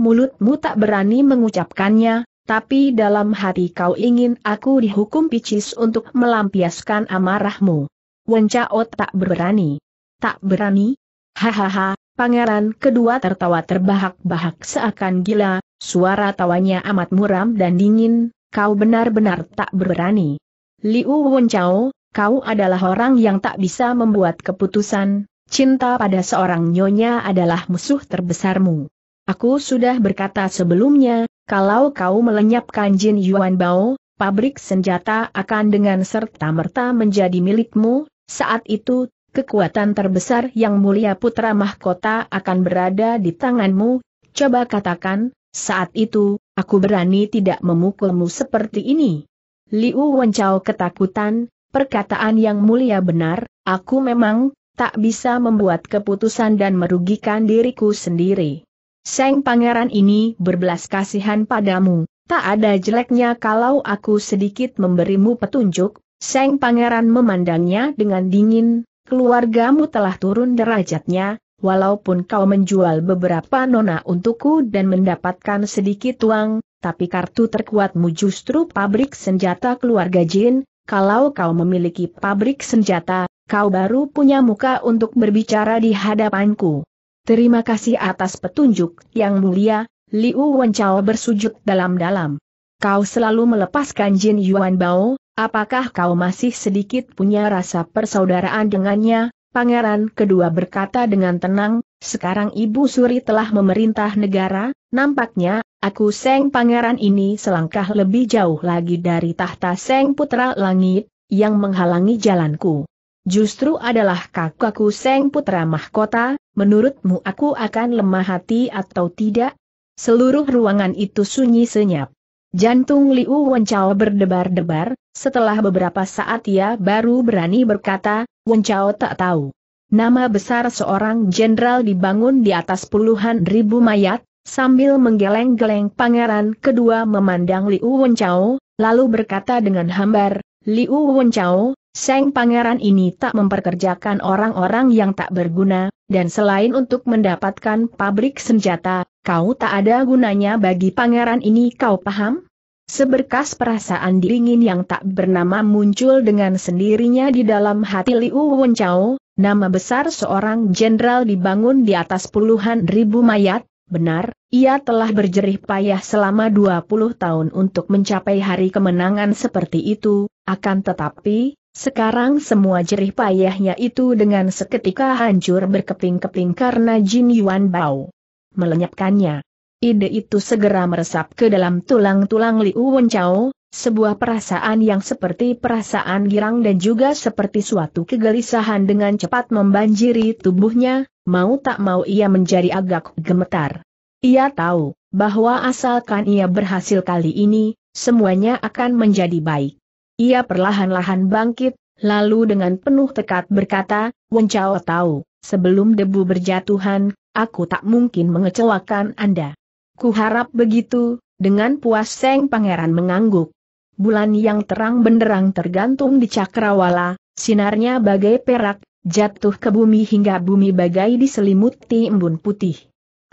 Speaker 1: Mulutmu tak berani mengucapkannya, tapi dalam hati kau ingin aku dihukum picis untuk melampiaskan amarahmu. Wencao tak berani. Tak berani? Hahaha, pangeran kedua tertawa terbahak-bahak seakan gila, suara tawanya amat muram dan dingin, kau benar-benar tak berani. Liu Wenchao, kau adalah orang yang tak bisa membuat keputusan, cinta pada seorang nyonya adalah musuh terbesarmu. Aku sudah berkata sebelumnya, kalau kau melenyapkan Jin Yuan Bao, pabrik senjata akan dengan serta-merta menjadi milikmu, saat itu kekuatan terbesar yang mulia putra mahkota akan berada di tanganmu, coba katakan, saat itu, aku berani tidak memukulmu seperti ini. Liu Wencao ketakutan, perkataan yang mulia benar, aku memang tak bisa membuat keputusan dan merugikan diriku sendiri. Seng pangeran ini berbelas kasihan padamu, tak ada jeleknya kalau aku sedikit memberimu petunjuk, Seng pangeran memandangnya dengan dingin, keluargamu telah turun derajatnya, walaupun kau menjual beberapa nona untukku dan mendapatkan sedikit uang, tapi kartu terkuatmu justru pabrik senjata keluarga Jin, kalau kau memiliki pabrik senjata, kau baru punya muka untuk berbicara di hadapanku. Terima kasih atas petunjuk yang mulia, Liu Wenchao bersujud dalam-dalam. Kau selalu melepaskan Jin Yuan Bao, apakah kau masih sedikit punya rasa persaudaraan dengannya? Pangeran kedua berkata dengan tenang, sekarang Ibu Suri telah memerintah negara, nampaknya, aku Seng Pangeran ini selangkah lebih jauh lagi dari tahta Seng Putra Langit, yang menghalangi jalanku. Justru adalah kakakku Seng Putra Mahkota, menurutmu aku akan lemah hati atau tidak? Seluruh ruangan itu sunyi senyap. Jantung Liu Wenchao berdebar-debar, setelah beberapa saat ia baru berani berkata, Wenchao tak tahu. Nama besar seorang jenderal dibangun di atas puluhan ribu mayat, sambil menggeleng-geleng pangeran kedua memandang Liu Wenchao, lalu berkata dengan hambar, Liu Wenchao, Seng pangeran ini tak memperkerjakan orang-orang yang tak berguna, dan selain untuk mendapatkan pabrik senjata, Kau tak ada gunanya bagi pangeran ini kau paham? Seberkas perasaan dingin yang tak bernama muncul dengan sendirinya di dalam hati Liu Wenchao, nama besar seorang jenderal dibangun di atas puluhan ribu mayat, benar, ia telah berjerih payah selama 20 tahun untuk mencapai hari kemenangan seperti itu, akan tetapi, sekarang semua jerih payahnya itu dengan seketika hancur berkeping-keping karena Jin Yuan Bao melenyapkannya. Ide itu segera meresap ke dalam tulang-tulang Liu Wenchao, sebuah perasaan yang seperti perasaan girang dan juga seperti suatu kegelisahan dengan cepat membanjiri tubuhnya, mau tak mau ia menjadi agak gemetar. Ia tahu, bahwa asalkan ia berhasil kali ini, semuanya akan menjadi baik. Ia perlahan-lahan bangkit, lalu dengan penuh tekad berkata, Wenchao tahu, sebelum debu berjatuhan, aku tak mungkin mengecewakan Anda. Kuharap begitu, dengan puas Seng Pangeran mengangguk. Bulan yang terang benderang tergantung di cakrawala, sinarnya bagai perak, jatuh ke bumi hingga bumi bagai diselimuti embun putih.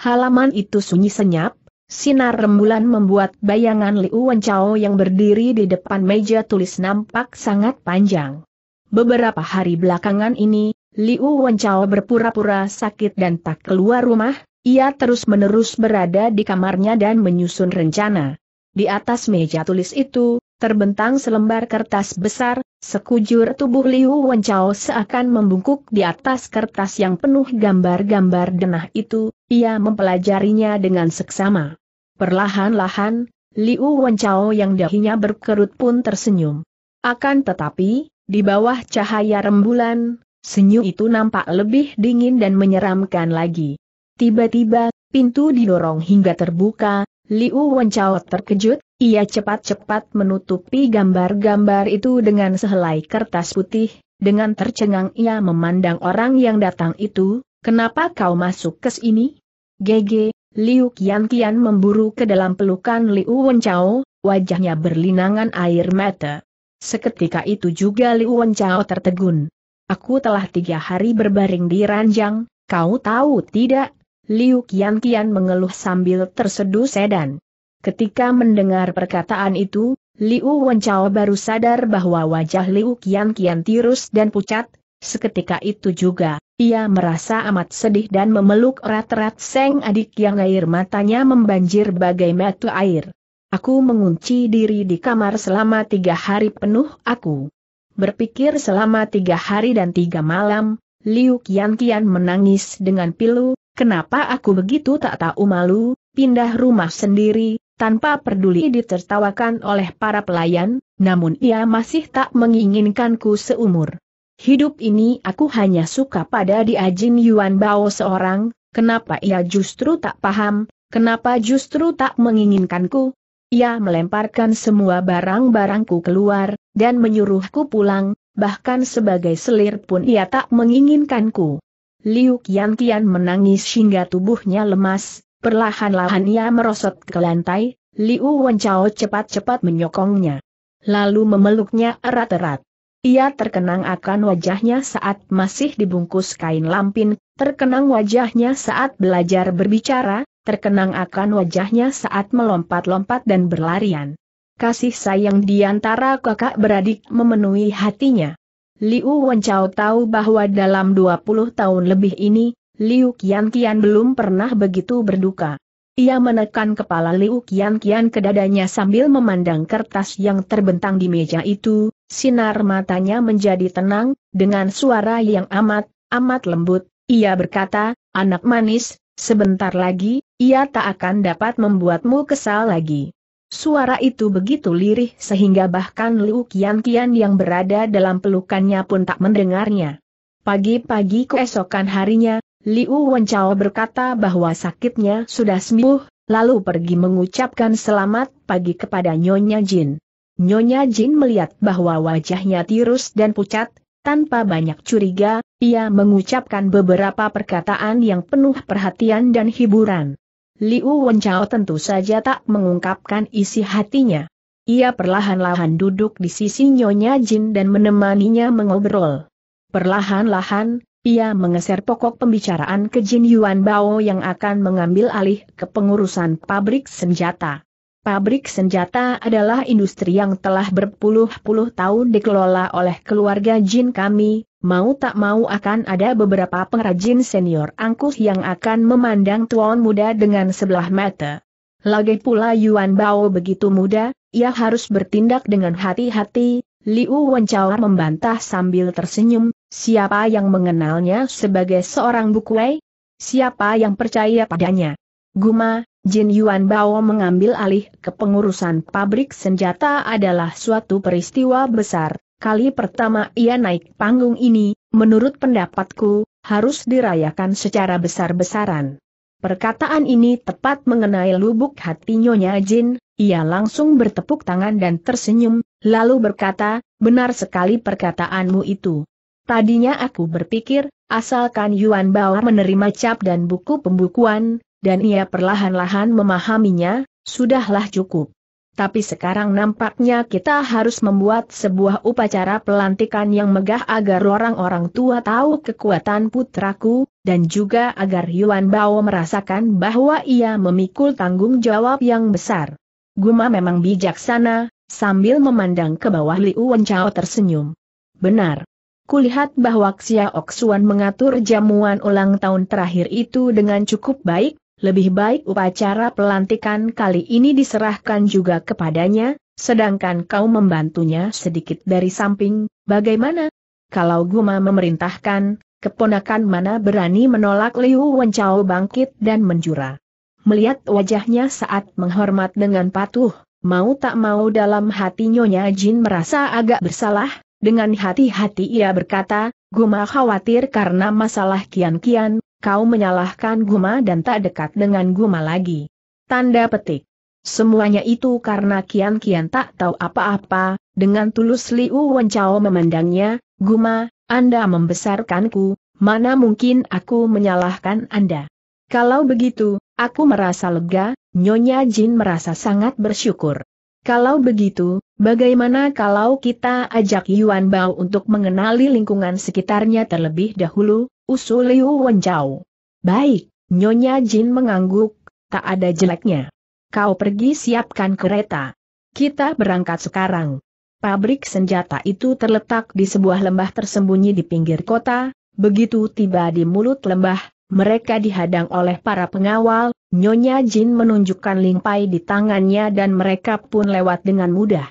Speaker 1: Halaman itu sunyi senyap, Sinar rembulan membuat bayangan Liu Wenchao yang berdiri di depan meja tulis nampak sangat panjang. Beberapa hari belakangan ini, Liu Wenchao berpura-pura sakit dan tak keluar rumah, ia terus-menerus berada di kamarnya dan menyusun rencana. Di atas meja tulis itu, terbentang selembar kertas besar, sekujur tubuh Liu Wenchao seakan membungkuk di atas kertas yang penuh gambar-gambar denah itu, ia mempelajarinya dengan seksama. Perlahan-lahan, Liu Wenchao yang dahinya berkerut pun tersenyum. Akan tetapi, di bawah cahaya rembulan, Senyum itu nampak lebih dingin dan menyeramkan lagi. Tiba-tiba, pintu didorong hingga terbuka, Liu Wenchao terkejut, ia cepat-cepat menutupi gambar-gambar itu dengan sehelai kertas putih, dengan tercengang ia memandang orang yang datang itu, kenapa kau masuk ke sini? GG, Liu Qian Qian memburu ke dalam pelukan Liu Wenchao, wajahnya berlinangan air mata. Seketika itu juga Liu Wenchao tertegun. Aku telah tiga hari berbaring di ranjang, kau tahu tidak? Liu Kian Kian mengeluh sambil terseduh sedan. Ketika mendengar perkataan itu, Liu Wenchao baru sadar bahwa wajah Liu Kian Kian tirus dan pucat, seketika itu juga, ia merasa amat sedih dan memeluk erat-erat Seng adik yang air matanya membanjir bagai mata air. Aku mengunci diri di kamar selama tiga hari penuh aku Berpikir selama tiga hari dan tiga malam, Liu Qian Qian menangis dengan pilu, kenapa aku begitu tak tahu malu, pindah rumah sendiri, tanpa peduli ditertawakan oleh para pelayan, namun ia masih tak menginginkanku seumur. Hidup ini aku hanya suka pada diajin Yuan Bao seorang, kenapa ia justru tak paham, kenapa justru tak menginginkanku, ia melemparkan semua barang-barangku keluar, dan menyuruhku pulang, bahkan sebagai selir pun ia tak menginginkanku. Liu Qian kian menangis hingga tubuhnya lemas, perlahan-lahan ia merosot ke lantai, Liu Wencao cepat-cepat menyokongnya. Lalu memeluknya erat-erat. Ia terkenang akan wajahnya saat masih dibungkus kain lampin, terkenang wajahnya saat belajar berbicara, terkenang akan wajahnya saat melompat-lompat dan berlarian. Kasih sayang di antara kakak beradik memenuhi hatinya. Liu Wenchao tahu bahwa dalam 20 tahun lebih ini, Liu Qian Qian belum pernah begitu berduka. Ia menekan kepala Liu Qian Qian ke dadanya sambil memandang kertas yang terbentang di meja itu, sinar matanya menjadi tenang, dengan suara yang amat, amat lembut, ia berkata, anak manis, Sebentar lagi, ia tak akan dapat membuatmu kesal lagi. Suara itu begitu lirih sehingga bahkan Liu Kian Kian yang berada dalam pelukannya pun tak mendengarnya. Pagi-pagi keesokan harinya, Liu Wenchao berkata bahwa sakitnya sudah sembuh, lalu pergi mengucapkan selamat pagi kepada Nyonya Jin. Nyonya Jin melihat bahwa wajahnya tirus dan pucat, tanpa banyak curiga, ia mengucapkan beberapa perkataan yang penuh perhatian dan hiburan. Liu Wenchao tentu saja tak mengungkapkan isi hatinya. Ia perlahan-lahan duduk di sisi Nyonya Jin dan menemaninya mengobrol. Perlahan-lahan, ia mengeser pokok pembicaraan ke Jin Yuan Bao yang akan mengambil alih kepengurusan pabrik senjata. Pabrik senjata adalah industri yang telah berpuluh-puluh tahun dikelola oleh keluarga Jin kami, mau tak mau akan ada beberapa pengrajin senior angkuh yang akan memandang tuan muda dengan sebelah mata. Lagi pula Yuan Bao begitu muda, ia harus bertindak dengan hati-hati, Liu Wenchao membantah sambil tersenyum, siapa yang mengenalnya sebagai seorang bukwei? Siapa yang percaya padanya? Guma, Jin Yuan Bao mengambil alih kepengurusan pabrik senjata adalah suatu peristiwa besar. Kali pertama ia naik panggung ini, menurut pendapatku, harus dirayakan secara besar-besaran. Perkataan ini tepat mengenai lubuk hati Nyonya Jin, ia langsung bertepuk tangan dan tersenyum, lalu berkata, benar sekali perkataanmu itu. Tadinya aku berpikir, asalkan Yuan Bao menerima cap dan buku pembukuan, dan ia perlahan-lahan memahaminya, sudahlah cukup. Tapi sekarang nampaknya kita harus membuat sebuah upacara pelantikan yang megah agar orang-orang tua tahu kekuatan putraku, dan juga agar Yuan Bao merasakan bahwa ia memikul tanggung jawab yang besar. Guma memang bijaksana, sambil memandang ke bawah Liu Wenchao tersenyum. Benar. Kulihat bahwa Xiao Xuan mengatur jamuan ulang tahun terakhir itu dengan cukup baik, lebih baik upacara pelantikan kali ini diserahkan juga kepadanya, sedangkan kau membantunya sedikit dari samping, bagaimana? Kalau Guma memerintahkan, keponakan mana berani menolak Liu Wencao bangkit dan menjura. Melihat wajahnya saat menghormat dengan patuh, mau tak mau dalam hati Nyonya Jin merasa agak bersalah, dengan hati-hati ia berkata, Guma khawatir karena masalah kian-kian, kau menyalahkan Guma dan tak dekat dengan Guma lagi. Tanda petik. Semuanya itu karena kian-kian tak tahu apa-apa, dengan tulus Liu Wencao memandangnya, Guma, Anda membesarkanku, mana mungkin aku menyalahkan Anda. Kalau begitu, aku merasa lega, Nyonya Jin merasa sangat bersyukur. Kalau begitu, bagaimana kalau kita ajak Yuan Bao untuk mengenali lingkungan sekitarnya terlebih dahulu, usul Liu Wenjau. Baik, Nyonya Jin mengangguk, tak ada jeleknya. Kau pergi siapkan kereta. Kita berangkat sekarang. Pabrik senjata itu terletak di sebuah lembah tersembunyi di pinggir kota, begitu tiba di mulut lembah, mereka dihadang oleh para pengawal, Nyonya Jin menunjukkan lingpai di tangannya dan mereka pun lewat dengan mudah.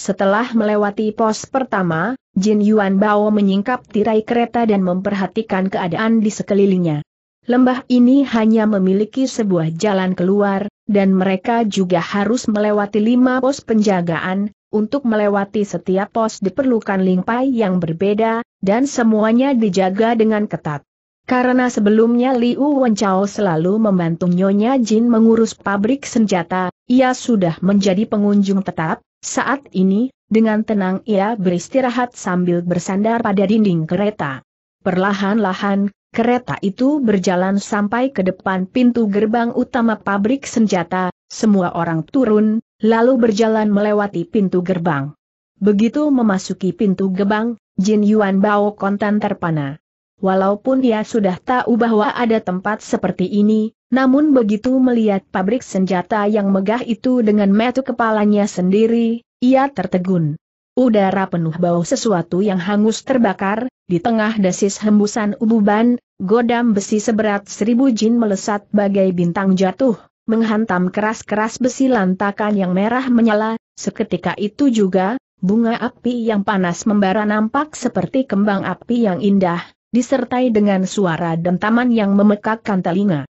Speaker 1: Setelah melewati pos pertama, Jin Yuan Bao menyingkap tirai kereta dan memperhatikan keadaan di sekelilingnya. Lembah ini hanya memiliki sebuah jalan keluar, dan mereka juga harus melewati lima pos penjagaan, untuk melewati setiap pos diperlukan lingpai yang berbeda, dan semuanya dijaga dengan ketat. Karena sebelumnya Liu Wenchao selalu membantu Nyonya Jin mengurus pabrik senjata, ia sudah menjadi pengunjung tetap, saat ini, dengan tenang ia beristirahat sambil bersandar pada dinding kereta. Perlahan-lahan, kereta itu berjalan sampai ke depan pintu gerbang utama pabrik senjata, semua orang turun, lalu berjalan melewati pintu gerbang. Begitu memasuki pintu gerbang, Jin Yuan Bao kontan terpana. Walaupun dia sudah tahu bahwa ada tempat seperti ini, namun begitu melihat pabrik senjata yang megah itu dengan metu kepalanya sendiri, ia tertegun. Udara penuh bau sesuatu yang hangus terbakar, di tengah desis hembusan ububan, godam besi seberat seribu jin melesat bagai bintang jatuh, menghantam keras-keras besi lantakan yang merah menyala, seketika itu juga, bunga api yang panas membara nampak seperti kembang api yang indah, disertai dengan suara dentaman yang memekakkan telinga.